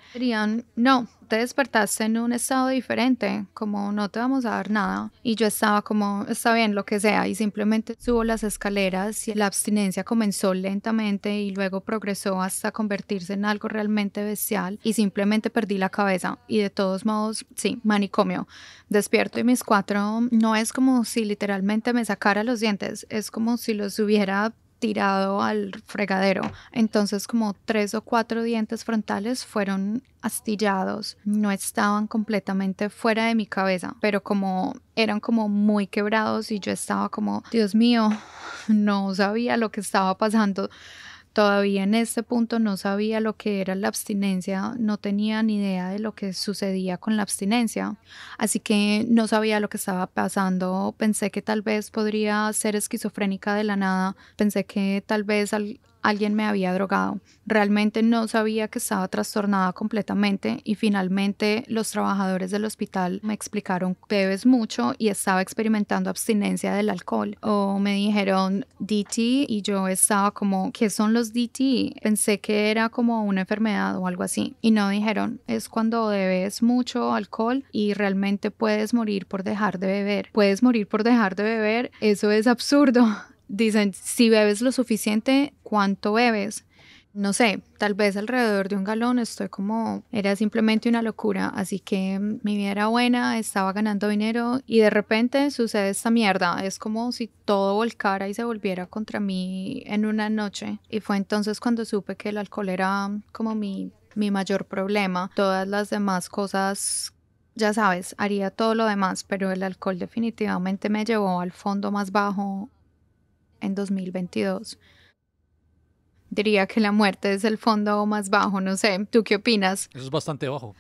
no, te despertaste en un estado diferente, como no te vamos a dar nada. Y yo estaba como, está bien, lo que sea, y simplemente subo las escaleras y la abstinencia comenzó lentamente y luego progresó hasta convertirse en algo realmente bestial y simplemente perdí la cabeza. Y de todos modos, sí, manicomio. Despierto y mis cuatro, no es como si literalmente me sacara los dientes, es como si los hubiera al fregadero. Entonces como tres o cuatro dientes frontales fueron astillados, no estaban completamente fuera de mi cabeza, pero como eran como muy quebrados y yo estaba como, Dios mío, no sabía lo que estaba pasando. Todavía en este punto no sabía lo que era la abstinencia, no tenía ni idea de lo que sucedía con la abstinencia, así que no sabía lo que estaba pasando, pensé que tal vez podría ser esquizofrénica de la nada, pensé que tal vez al, alguien me había drogado. Realmente no sabía que estaba trastornada completamente y finalmente los trabajadores del hospital me explicaron, bebes mucho y estaba experimentando abstinencia del alcohol. O me dijeron DT y yo estaba como, ¿qué son los DT? Pensé que era como una enfermedad o algo así. Y no dijeron, es cuando bebes mucho alcohol y realmente puedes morir por dejar de beber. Puedes morir por dejar de beber, eso es absurdo dicen, si bebes lo suficiente, ¿cuánto bebes? No sé, tal vez alrededor de un galón estoy como, era simplemente una locura, así que mm, mi vida era buena, estaba ganando dinero y de repente sucede esta mierda, es como si todo volcara y se volviera contra mí en una noche y fue entonces cuando supe que el alcohol era como mi, mi mayor problema, todas las demás cosas ya sabes, haría todo lo demás, pero el alcohol definitivamente me llevó al fondo más bajo, en 2022. Diría que la muerte es el fondo más bajo, no sé, ¿tú qué opinas? Eso es bastante bajo.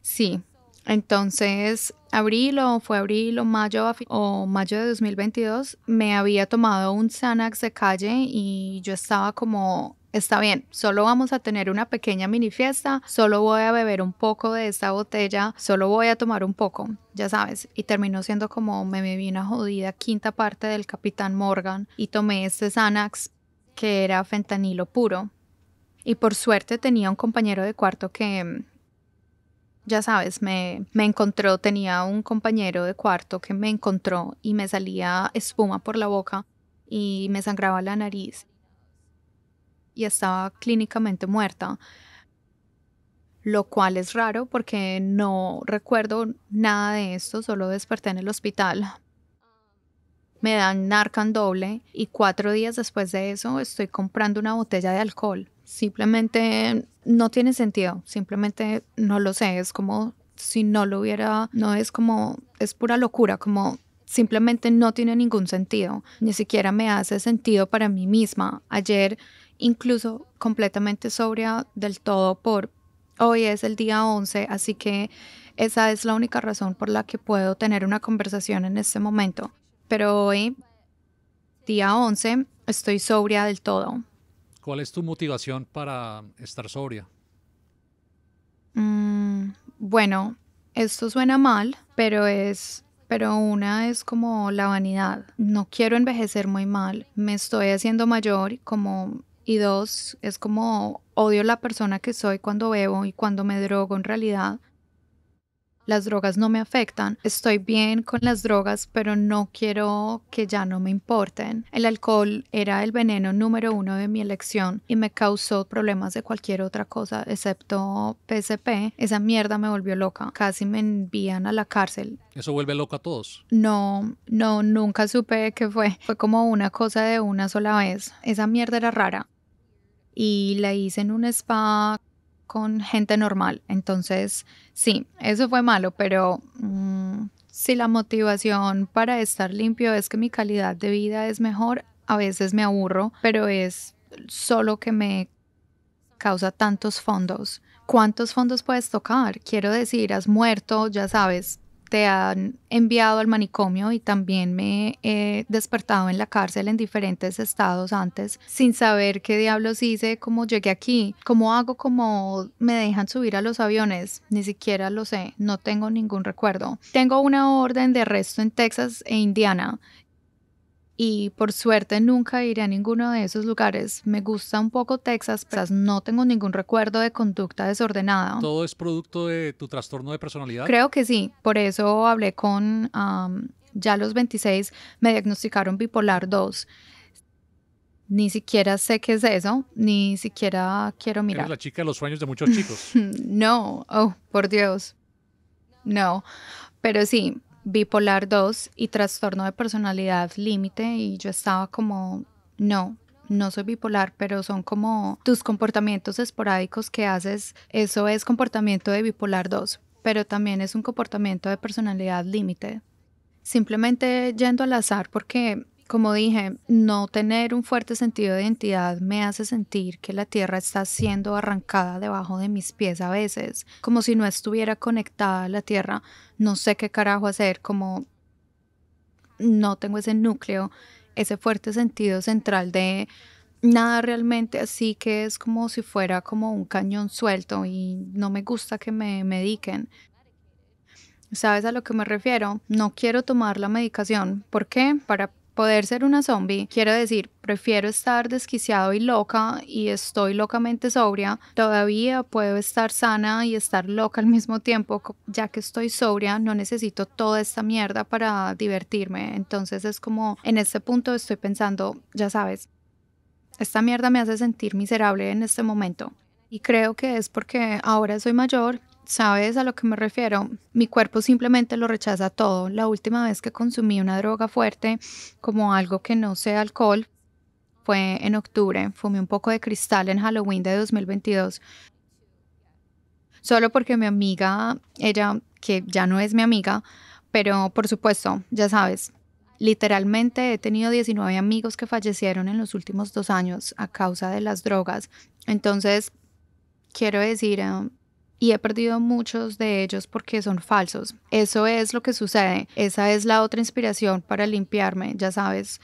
Sí, entonces abril o fue abril o mayo o mayo de 2022 me había tomado un Xanax de calle y yo estaba como está bien, solo vamos a tener una pequeña mini fiesta, solo voy a beber un poco de esta botella, solo voy a tomar un poco, ya sabes, y terminó siendo como me bebí una jodida quinta parte del Capitán Morgan y tomé este Xanax que era fentanilo puro. Y por suerte tenía un compañero de cuarto que, ya sabes, me, me encontró, tenía un compañero de cuarto que me encontró y me salía espuma por la boca y me sangraba la nariz y estaba clínicamente muerta, lo cual es raro porque no recuerdo nada de esto, solo desperté en el hospital. Me dan Narcan doble y cuatro días después de eso estoy comprando una botella de alcohol. Simplemente no tiene sentido, simplemente no lo sé, es como si no lo hubiera, no es como, es pura locura, como simplemente no tiene ningún sentido, ni siquiera me hace sentido para mí misma. Ayer, incluso completamente sobria del todo por hoy es el día 11, así que esa es la única razón por la que puedo tener una conversación en este momento. Pero hoy, día 11, estoy sobria del todo. ¿Cuál es tu motivación para estar sobria? Mm, bueno, esto suena mal, pero es pero una es como la vanidad. No quiero envejecer muy mal, me estoy haciendo mayor como y dos, es como odio la persona que soy cuando bebo y cuando me drogo en realidad las drogas no me afectan, estoy bien con las drogas, pero no quiero que ya no me importen. El alcohol era el veneno número uno de mi elección y me causó problemas de cualquier otra cosa, excepto PSP. Esa mierda me volvió loca, casi me envían a la cárcel. ¿Eso vuelve loca a todos? No, no, nunca supe qué fue. Fue como una cosa de una sola vez. Esa mierda era rara. Y la hice en un spa con gente normal. Entonces, sí, eso fue malo, pero mm, si la motivación para estar limpio es que mi calidad de vida es mejor, a veces me aburro, pero es solo que me causa tantos fondos. ¿Cuántos fondos puedes tocar? Quiero decir, has muerto, ya sabes, te han enviado al manicomio y también me he despertado en la cárcel en diferentes estados antes sin saber qué diablos hice, cómo llegué aquí, cómo hago, cómo me dejan subir a los aviones, ni siquiera lo sé, no tengo ningún recuerdo. Tengo una orden de arresto en Texas e Indiana y por suerte nunca iré a ninguno de esos lugares. Me gusta un poco Texas, pero no tengo ningún recuerdo de conducta desordenada. ¿Todo es producto de tu trastorno de personalidad? Creo que sí, por eso hablé con, ya a los 26 me diagnosticaron bipolar 2. Ni siquiera sé qué es eso, ni siquiera quiero mirar. ¿Eres la chica de los sueños de muchos chicos? no, oh, por Dios. No, pero sí, bipolar 2 y trastorno de personalidad límite y yo estaba como, no, no soy bipolar, pero son como tus comportamientos esporádicos que haces, eso es comportamiento de bipolar 2, pero también es un comportamiento de personalidad límite. Simplemente yendo al azar porque como dije, no tener un fuerte sentido de identidad me hace sentir que la tierra está siendo arrancada debajo de mis pies a veces, como si no estuviera conectada a la tierra, no sé qué carajo hacer, como no tengo ese núcleo, ese fuerte sentido central de nada realmente, así que es como si fuera como un cañón suelto y no me gusta que me mediquen. ¿Sabes a lo que me refiero? No quiero tomar la medicación. ¿Por qué? Para poder ser una zombie quiero decir, prefiero estar desquiciado y loca y estoy locamente sobria, todavía puedo estar sana y estar loca al mismo tiempo, ya que estoy sobria, no necesito toda esta mierda para divertirme. Entonces es como, en este punto estoy pensando, ya sabes, esta mierda me hace sentir miserable en este momento. Y creo que es porque ahora soy mayor ¿Sabes a lo que me refiero? Mi cuerpo simplemente lo rechaza todo. La última vez que consumí una droga fuerte, como algo que no sea alcohol, fue en octubre. Fumé un poco de cristal en Halloween de 2022. Solo porque mi amiga, ella, que ya no es mi amiga, pero por supuesto, ya sabes, literalmente he tenido 19 amigos que fallecieron en los últimos dos años a causa de las drogas. Entonces, quiero decir... Eh, y he perdido muchos de ellos porque son falsos. Eso es lo que sucede. Esa es la otra inspiración para limpiarme, ya sabes.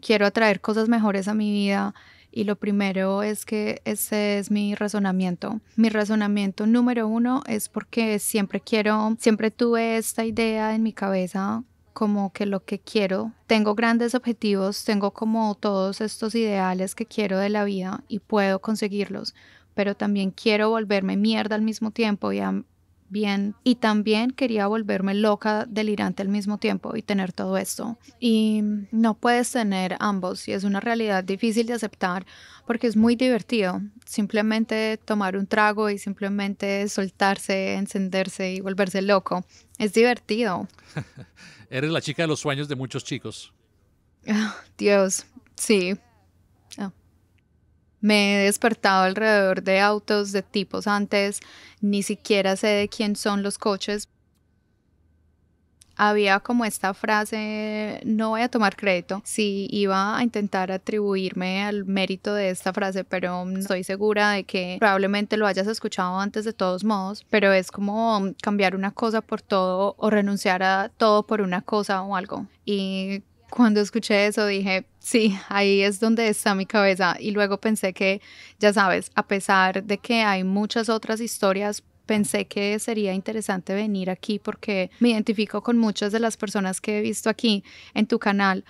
Quiero atraer cosas mejores a mi vida y lo primero es que ese es mi razonamiento. Mi razonamiento número uno es porque siempre quiero, siempre tuve esta idea en mi cabeza como que lo que quiero. Tengo grandes objetivos, tengo como todos estos ideales que quiero de la vida y puedo conseguirlos pero también quiero volverme mierda al mismo tiempo y bien y también quería volverme loca, delirante al mismo tiempo y tener todo esto. Y no puedes tener ambos y es una realidad difícil de aceptar porque es muy divertido simplemente tomar un trago y simplemente soltarse, encenderse y volverse loco. Es divertido. Eres la chica de los sueños de muchos chicos. Ah, Dios, sí. Me he despertado alrededor de autos de tipos antes, ni siquiera sé de quién son los coches. Había como esta frase, no voy a tomar crédito, si iba a intentar atribuirme al mérito de esta frase, pero estoy segura de que probablemente lo hayas escuchado antes de todos modos, pero es como cambiar una cosa por todo o renunciar a todo por una cosa o algo. Y cuando escuché eso dije, sí, ahí es donde está mi cabeza. Y luego pensé que, ya sabes, a pesar de que hay muchas otras historias, pensé que sería interesante venir aquí porque me identifico con muchas de las personas que he visto aquí en tu canal,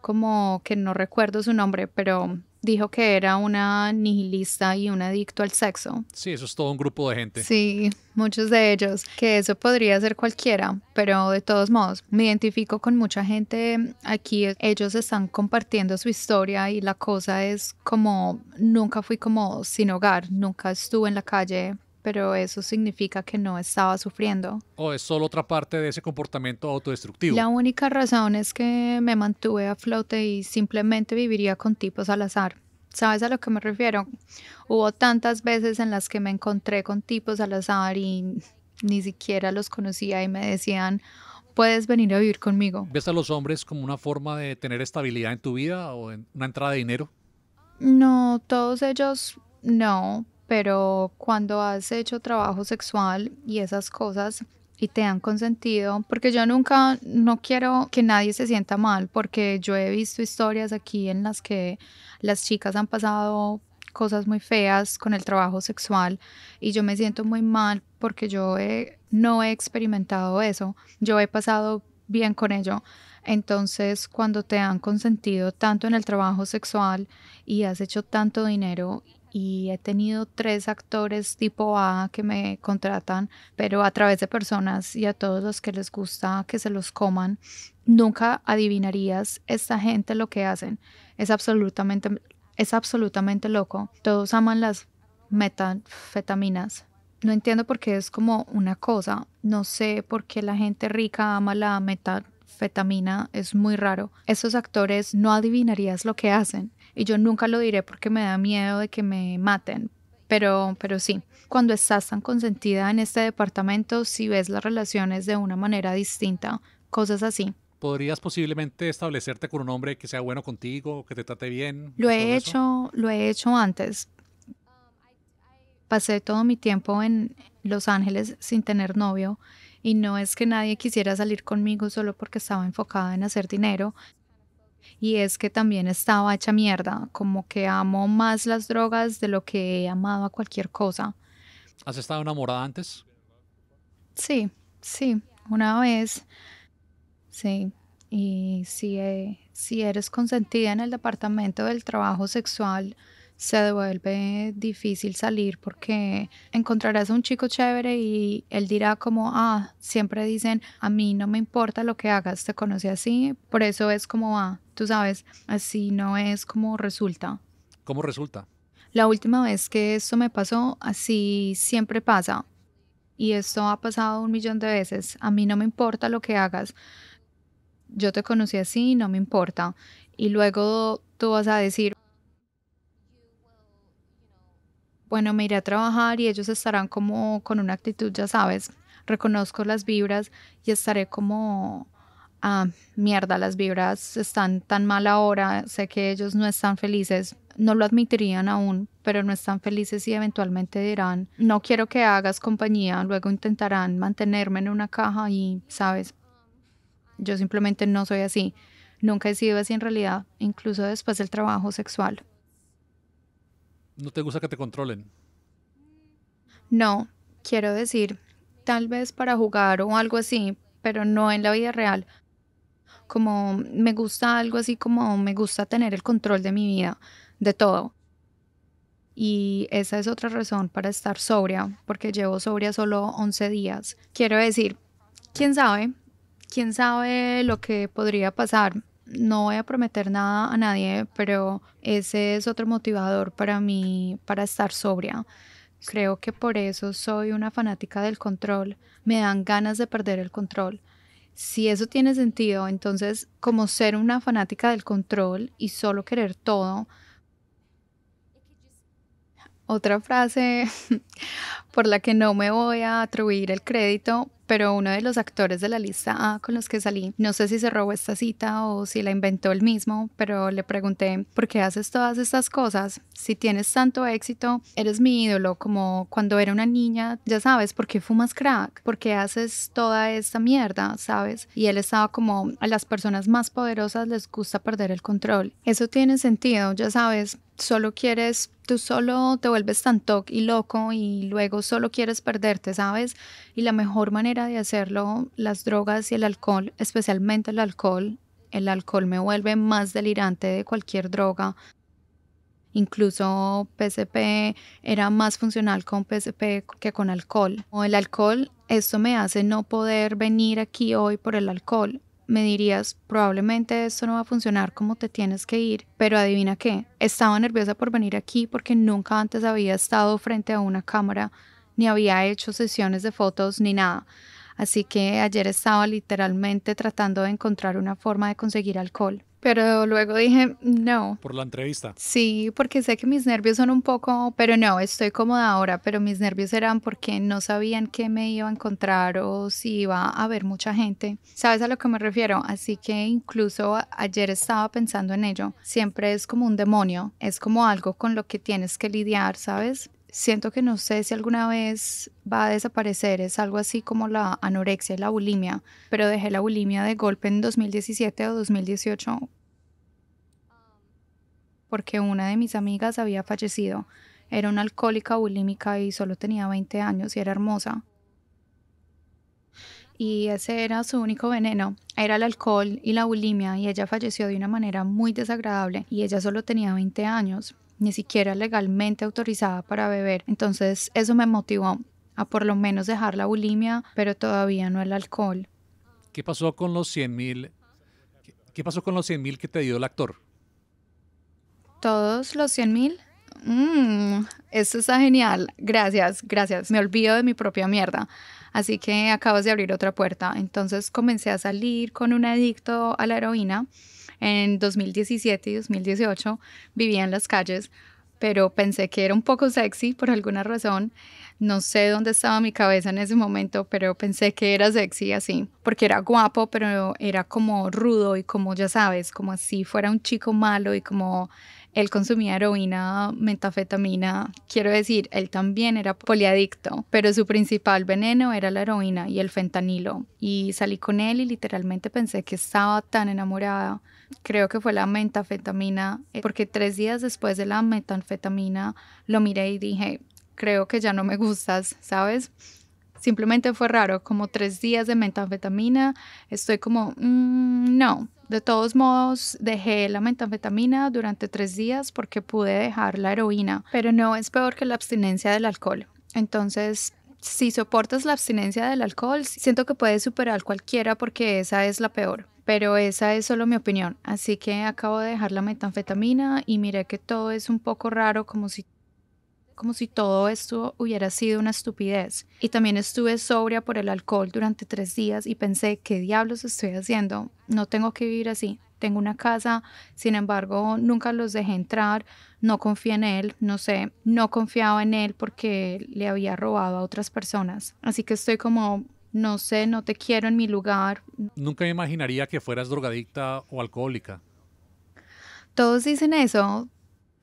como que no recuerdo su nombre, pero dijo que era una nihilista y un adicto al sexo. Sí, eso es todo un grupo de gente. Sí, muchos de ellos, que eso podría ser cualquiera, pero de todos modos, me identifico con mucha gente aquí, ellos están compartiendo su historia y la cosa es como, nunca fui como sin hogar, nunca estuve en la calle pero eso significa que no estaba sufriendo. ¿O es solo otra parte de ese comportamiento autodestructivo? La única razón es que me mantuve a flote y simplemente viviría con tipos al azar. ¿Sabes a lo que me refiero? Hubo tantas veces en las que me encontré con tipos al azar y ni siquiera los conocía y me decían, puedes venir a vivir conmigo. ¿Ves a los hombres como una forma de tener estabilidad en tu vida o una entrada de dinero? No, todos ellos no, pero cuando has hecho trabajo sexual y esas cosas y te han consentido, porque yo nunca, no quiero que nadie se sienta mal, porque yo he visto historias aquí en las que las chicas han pasado cosas muy feas con el trabajo sexual y yo me siento muy mal porque yo no he experimentado eso, yo he pasado bien con ello. Entonces, cuando te han consentido tanto en el trabajo sexual y has hecho tanto dinero y he tenido tres actores tipo A que me contratan, pero a través de personas y a todos los que les gusta que se los coman, nunca adivinarías esta gente lo que hacen. Es absolutamente, es absolutamente loco. Todos aman las metanfetaminas. No entiendo por qué es como una cosa. No sé por qué la gente rica ama la metanfetamina. Es muy raro. Esos actores no adivinarías lo que hacen y yo nunca lo diré porque me da miedo de que me maten, pero, pero sí, cuando estás tan consentida en este departamento, si ves las relaciones de una manera distinta, cosas así. ¿Podrías posiblemente establecerte con un hombre que sea bueno contigo, que te trate bien? Lo he hecho, lo he hecho antes. Pasé todo mi tiempo en Los Ángeles sin tener novio y no es que nadie quisiera salir conmigo solo porque estaba enfocada en hacer dinero, y es que también estaba hecha mierda, como que amo más las drogas de lo que he amado a cualquier cosa. ¿Has estado enamorada antes? Sí, sí, una vez. Sí, y si, eh, si eres consentida en el departamento del trabajo sexual, se devuelve difícil salir porque encontrarás a un chico chévere y él dirá como, ah, siempre dicen, a mí no me importa lo que hagas, te conocí así, por eso es como, ah, tú sabes, así no es como resulta. ¿Cómo resulta? La última vez que esto me pasó, así siempre pasa. Y esto ha pasado un millón de veces. A mí no me importa lo que hagas. Yo te conocí así, no me importa. Y luego tú vas a decir, bueno, me iré a trabajar y ellos estarán como con una actitud, ya sabes, reconozco las vibras y estaré como, ah, mierda, las vibras están tan mal ahora, sé que ellos no están felices, no lo admitirían aún, pero no están felices y eventualmente dirán, no quiero que hagas compañía, luego intentarán mantenerme en una caja y, sabes, yo simplemente no soy así. Nunca he sido así en realidad, incluso después del trabajo sexual. ¿No te gusta que te controlen? No, quiero decir, tal vez para jugar o algo así, pero no en la vida real. Como me gusta algo así como me gusta tener el control de mi vida, de todo. Y esa es otra razón para estar sobria, porque llevo sobria solo 11 días. Quiero decir, quién sabe, quién sabe lo que podría pasar no voy a prometer nada a nadie, pero ese es otro motivador para mí, para estar sobria. Creo que por eso soy una fanática del control. Me dan ganas de perder el control. Si eso tiene sentido, entonces como ser una fanática del control y solo querer todo. Otra frase por la que no me voy a atribuir el crédito, pero uno de los actores de la lista A con los que salí, no sé si se robó esta cita o si la inventó él mismo, pero le pregunté, ¿por qué haces todas estas cosas? Si tienes tanto éxito, eres mi ídolo, como cuando era una niña, ya sabes, ¿por qué fumas crack? ¿Por qué haces toda esta mierda? ¿Sabes? Y él estaba como, a las personas más poderosas les gusta perder el control. Eso tiene sentido, ya sabes, solo quieres, tú solo te vuelves tan toc y loco y luego solo quieres perderte, ¿sabes? Y la mejor manera de hacerlo, las drogas y el alcohol, especialmente el alcohol, el alcohol me vuelve más delirante de cualquier droga. Incluso PCP era más funcional con PCP que con alcohol. O el alcohol, esto me hace no poder venir aquí hoy por el alcohol. Me dirías, probablemente esto no va a funcionar como te tienes que ir, pero adivina qué, estaba nerviosa por venir aquí porque nunca antes había estado frente a una cámara ni había hecho sesiones de fotos ni nada. Así que ayer estaba literalmente tratando de encontrar una forma de conseguir alcohol. Pero luego dije, no. Por la entrevista. Sí, porque sé que mis nervios son un poco, pero no, estoy cómoda ahora, pero mis nervios eran porque no sabían qué me iba a encontrar o si iba a haber mucha gente. ¿Sabes a lo que me refiero? Así que incluso ayer estaba pensando en ello. Siempre es como un demonio, es como algo con lo que tienes que lidiar, ¿sabes? siento que no sé si alguna vez va a desaparecer, es algo así como la anorexia y la bulimia, pero dejé la bulimia de golpe en 2017 o 2018 porque una de mis amigas había fallecido. Era una alcohólica bulímica y solo tenía 20 años y era hermosa. Y ese era su único veneno, era el alcohol y la bulimia y ella falleció de una manera muy desagradable y ella solo tenía 20 años ni siquiera legalmente autorizada para beber. Entonces eso me motivó a por lo menos dejar la bulimia, pero todavía no el alcohol. ¿Qué pasó con los 100 mil? ¿Qué pasó con los 100 mil que te dio el actor? Todos los 100 mil. Mm, esto está genial. Gracias, gracias. Me olvido de mi propia mierda. Así que acabas de abrir otra puerta. Entonces comencé a salir con un adicto a la heroína en 2017 y 2018 vivía en las calles, pero pensé que era un poco sexy por alguna razón. No sé dónde estaba mi cabeza en ese momento, pero pensé que era sexy así, porque era guapo, pero era como rudo y como ya sabes, como si fuera un chico malo y como él consumía heroína, metafetamina, quiero decir, él también era poliadicto, pero su principal veneno era la heroína y el fentanilo. Y salí con él y literalmente pensé que estaba tan enamorada creo que fue la metanfetamina, eh, porque tres días después de la metanfetamina lo miré y dije, creo que ya no me gustas, ¿sabes? Simplemente fue raro, como tres días de metanfetamina, estoy como, mm, no, de todos modos, dejé la metanfetamina durante tres días porque pude dejar la heroína, pero no es peor que la abstinencia del alcohol. Entonces si soportas la abstinencia del alcohol, siento que puedes superar cualquiera porque esa es la peor. Pero esa es solo mi opinión. Así que acabo de dejar la metanfetamina y miré que todo es un poco raro, como si, como si todo esto hubiera sido una estupidez. Y también estuve sobria por el alcohol durante tres días y pensé, ¿qué diablos estoy haciendo? No tengo que vivir así tengo una casa, sin embargo, nunca los dejé entrar, no confié en él, no sé, no confiaba en él porque le había robado a otras personas. Así que estoy como, no sé, no te quiero en mi lugar. Nunca me imaginaría que fueras drogadicta o alcohólica. Todos dicen eso,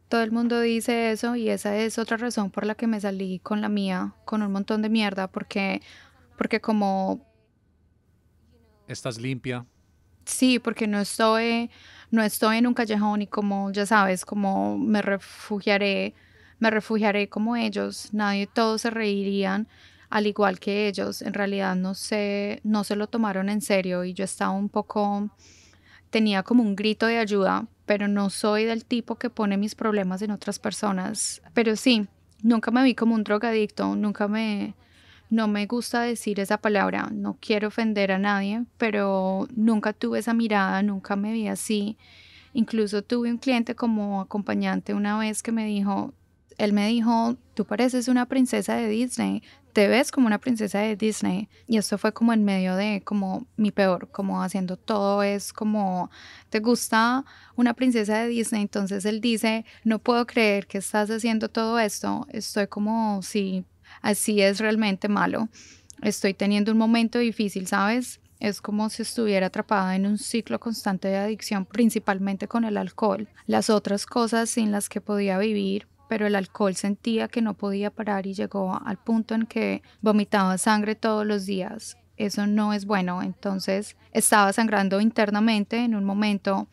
todo el mundo dice eso y esa es otra razón por la que me salí con la mía, con un montón de mierda, porque, porque como... Estás limpia, Sí, porque no estoy, no estoy en un callejón y como ya sabes, como me refugiaré, me refugiaré como ellos. Nadie, todos se reirían al igual que ellos. En realidad no sé, no se lo tomaron en serio y yo estaba un poco, tenía como un grito de ayuda, pero no soy del tipo que pone mis problemas en otras personas. Pero sí, nunca me vi como un drogadicto, nunca me, no me gusta decir esa palabra, no quiero ofender a nadie, pero nunca tuve esa mirada, nunca me vi así. Incluso tuve un cliente como acompañante una vez que me dijo, él me dijo, tú pareces una princesa de Disney, te ves como una princesa de Disney. Y esto fue como en medio de como mi peor, como haciendo todo es como, ¿te gusta una princesa de Disney? Entonces él dice, no puedo creer que estás haciendo todo esto, estoy como si así es realmente malo. Estoy teniendo un momento difícil, ¿sabes? Es como si estuviera atrapada en un ciclo constante de adicción, principalmente con el alcohol. Las otras cosas sin las que podía vivir, pero el alcohol sentía que no podía parar y llegó al punto en que vomitaba sangre todos los días. Eso no es bueno. Entonces estaba sangrando internamente en un momento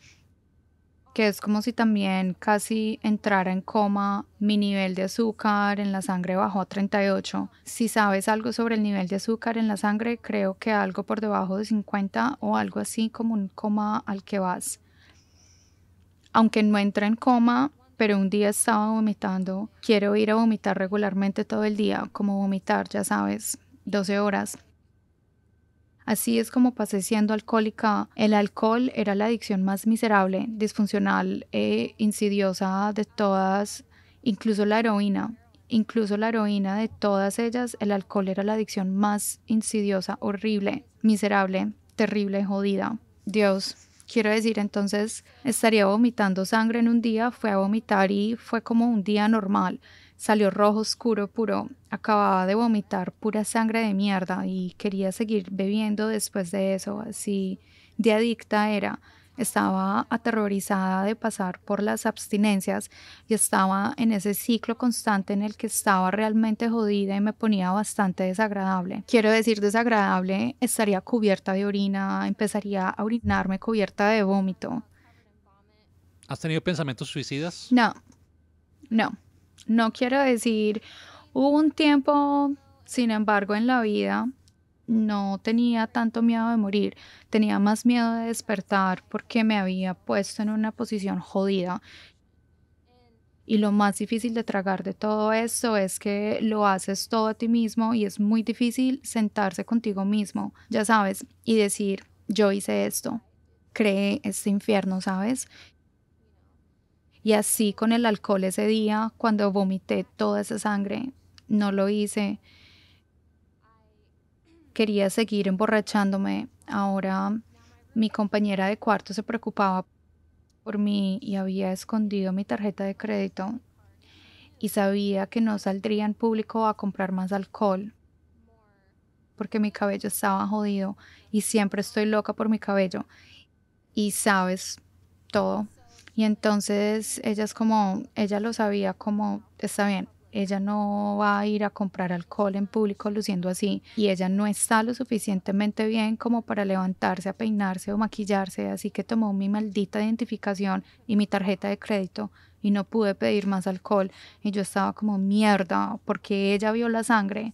que es como si también casi entrara en coma, mi nivel de azúcar en la sangre bajó a 38. Si sabes algo sobre el nivel de azúcar en la sangre, creo que algo por debajo de 50 o algo así como un coma al que vas. Aunque no entra en coma, pero un día estaba vomitando, quiero ir a vomitar regularmente todo el día, como vomitar, ya sabes, 12 horas. Así es como pasé siendo alcohólica. El alcohol era la adicción más miserable, disfuncional e insidiosa de todas, incluso la heroína. Incluso la heroína de todas ellas, el alcohol era la adicción más insidiosa, horrible, miserable, terrible, jodida. Dios, quiero decir entonces, estaría vomitando sangre en un día, fue a vomitar y fue como un día normal Salió rojo oscuro puro, acababa de vomitar pura sangre de mierda y quería seguir bebiendo después de eso, así de adicta era. Estaba aterrorizada de pasar por las abstinencias y estaba en ese ciclo constante en el que estaba realmente jodida y me ponía bastante desagradable. Quiero decir desagradable, estaría cubierta de orina, empezaría a orinarme cubierta de vómito. ¿Has tenido pensamientos suicidas? No, no. No quiero decir, hubo un tiempo, sin embargo, en la vida no tenía tanto miedo de morir, tenía más miedo de despertar porque me había puesto en una posición jodida. Y lo más difícil de tragar de todo esto es que lo haces todo a ti mismo y es muy difícil sentarse contigo mismo, ya sabes, y decir, yo hice esto, creé este infierno, ¿sabes? Y así con el alcohol ese día, cuando vomité toda esa sangre, no lo hice. Quería seguir emborrachándome. Ahora mi compañera de cuarto se preocupaba por mí y había escondido mi tarjeta de crédito y sabía que no saldría en público a comprar más alcohol porque mi cabello estaba jodido y siempre estoy loca por mi cabello y sabes todo y entonces ella es como, ella lo sabía como, está bien, ella no va a ir a comprar alcohol en público luciendo así y ella no está lo suficientemente bien como para levantarse a peinarse o maquillarse, así que tomó mi maldita identificación y mi tarjeta de crédito y no pude pedir más alcohol y yo estaba como mierda porque ella vio la sangre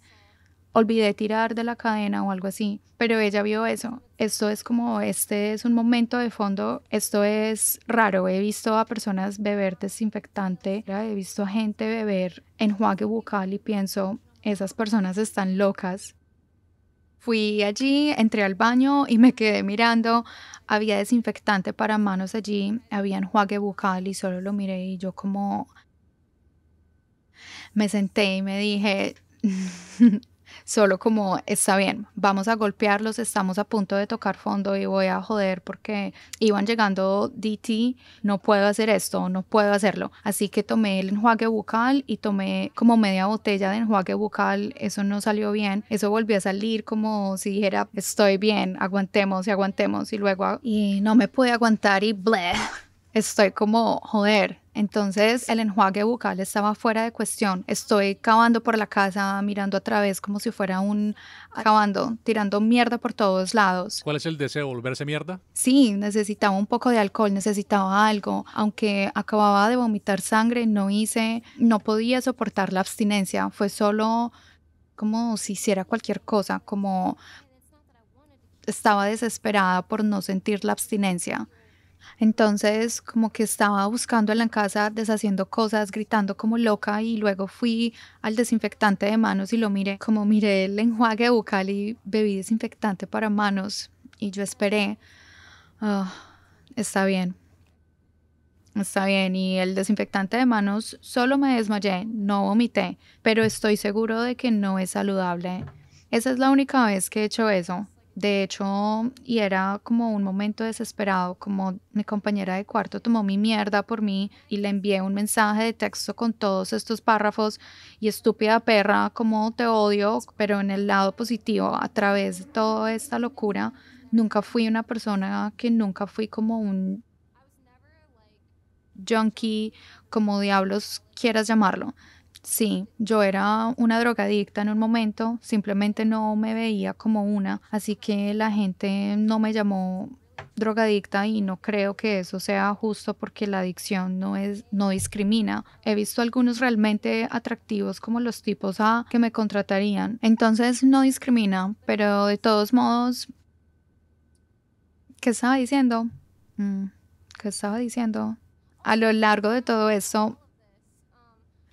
olvidé tirar de la cadena o algo así, pero ella vio eso. Esto es como, este es un momento de fondo, esto es raro. He visto a personas beber desinfectante, he visto a gente beber enjuague bucal y pienso, esas personas están locas. Fui allí, entré al baño y me quedé mirando. Había desinfectante para manos allí, había enjuague bucal y solo lo miré y yo como... Me senté y me dije, solo como está bien, vamos a golpearlos, estamos a punto de tocar fondo y voy a joder porque iban llegando DT, no puedo hacer esto, no puedo hacerlo. Así que tomé el enjuague bucal y tomé como media botella de enjuague bucal, eso no salió bien, eso volvió a salir como si dijera estoy bien, aguantemos y aguantemos y luego y no me pude aguantar y bleh, estoy como joder, entonces el enjuague bucal estaba fuera de cuestión. Estoy cavando por la casa, mirando a través como si fuera un cavando, tirando mierda por todos lados. ¿Cuál es el deseo? ¿Volverse mierda? Sí, necesitaba un poco de alcohol, necesitaba algo. Aunque acababa de vomitar sangre, no hice, no podía soportar la abstinencia. Fue solo como si hiciera cualquier cosa, como estaba desesperada por no sentir la abstinencia. Entonces, como que estaba buscando en la casa, deshaciendo cosas, gritando como loca y luego fui al desinfectante de manos y lo miré, como miré el enjuague bucal y bebí desinfectante para manos y yo esperé, ah, está bien, está bien y el desinfectante de manos solo me desmayé, no vomité, pero estoy seguro de que no es saludable. Esa es la única vez que he hecho eso. De hecho, y era como un momento desesperado, como mi compañera de cuarto tomó mi mierda por mí y le envié un mensaje de texto con todos estos párrafos y estúpida perra, como te odio, pero en el lado positivo, a través de toda esta locura, nunca fui una persona que nunca fui como un junkie, como diablos quieras llamarlo Sí, yo era una drogadicta en un momento, simplemente no me veía como una, así que la gente no me llamó drogadicta y no creo que eso sea justo porque la adicción no es no discrimina. He visto algunos realmente atractivos como los tipos A que me contratarían. Entonces no discrimina, pero de todos modos ¿qué estaba diciendo? Mm, ¿Qué estaba diciendo? A lo largo de todo esto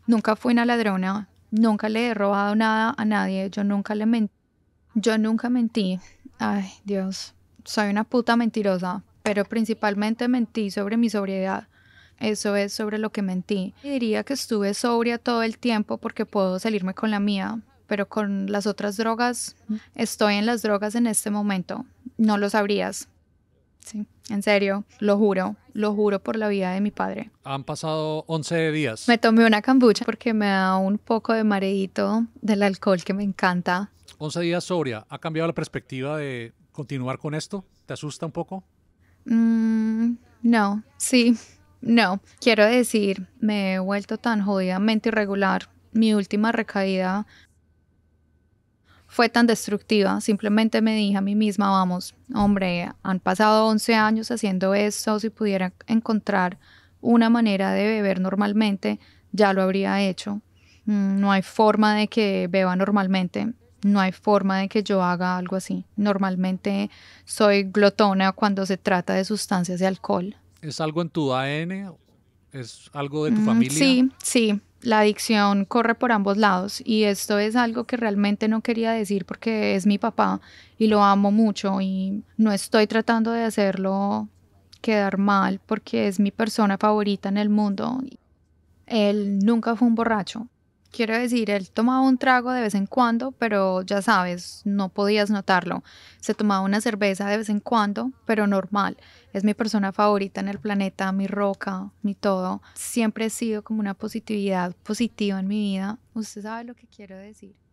Nunca fui una ladrona, nunca le he robado nada a nadie, yo nunca le mentí. Yo nunca mentí. Ay, Dios, soy una puta mentirosa, pero principalmente mentí sobre mi sobriedad. Eso es sobre lo que mentí. Diría que estuve sobria todo el tiempo porque puedo salirme con la mía, pero con las otras drogas, mm. estoy en las drogas en este momento. No lo sabrías, Sí, en serio, lo juro, lo juro por la vida de mi padre. Han pasado 11 días. Me tomé una cambucha porque me da un poco de mareito del alcohol que me encanta. 11 días sobria, ¿ha cambiado la perspectiva de continuar con esto? ¿Te asusta un poco? Mm, no, sí, no. Quiero decir, me he vuelto tan jodidamente irregular. Mi última recaída fue tan destructiva. Simplemente me dije a mí misma, vamos, hombre, han pasado 11 años haciendo esto, si pudiera encontrar una manera de beber normalmente, ya lo habría hecho. Mm, no hay forma de que beba normalmente, no hay forma de que yo haga algo así. Normalmente soy glotona cuando se trata de sustancias de alcohol. ¿Es algo en tu AN? ¿Es algo de tu mm, familia? Sí, sí, la adicción corre por ambos lados y esto es algo que realmente no quería decir porque es mi papá y lo amo mucho y no estoy tratando de hacerlo quedar mal porque es mi persona favorita en el mundo. Él nunca fue un borracho. Quiero decir, él tomaba un trago de vez en cuando, pero ya sabes, no podías notarlo. Se tomaba una cerveza de vez en cuando, pero normal es mi persona favorita en el planeta, mi roca, mi todo. Siempre he sido como una positividad positiva en mi vida. Usted sabe lo que quiero decir.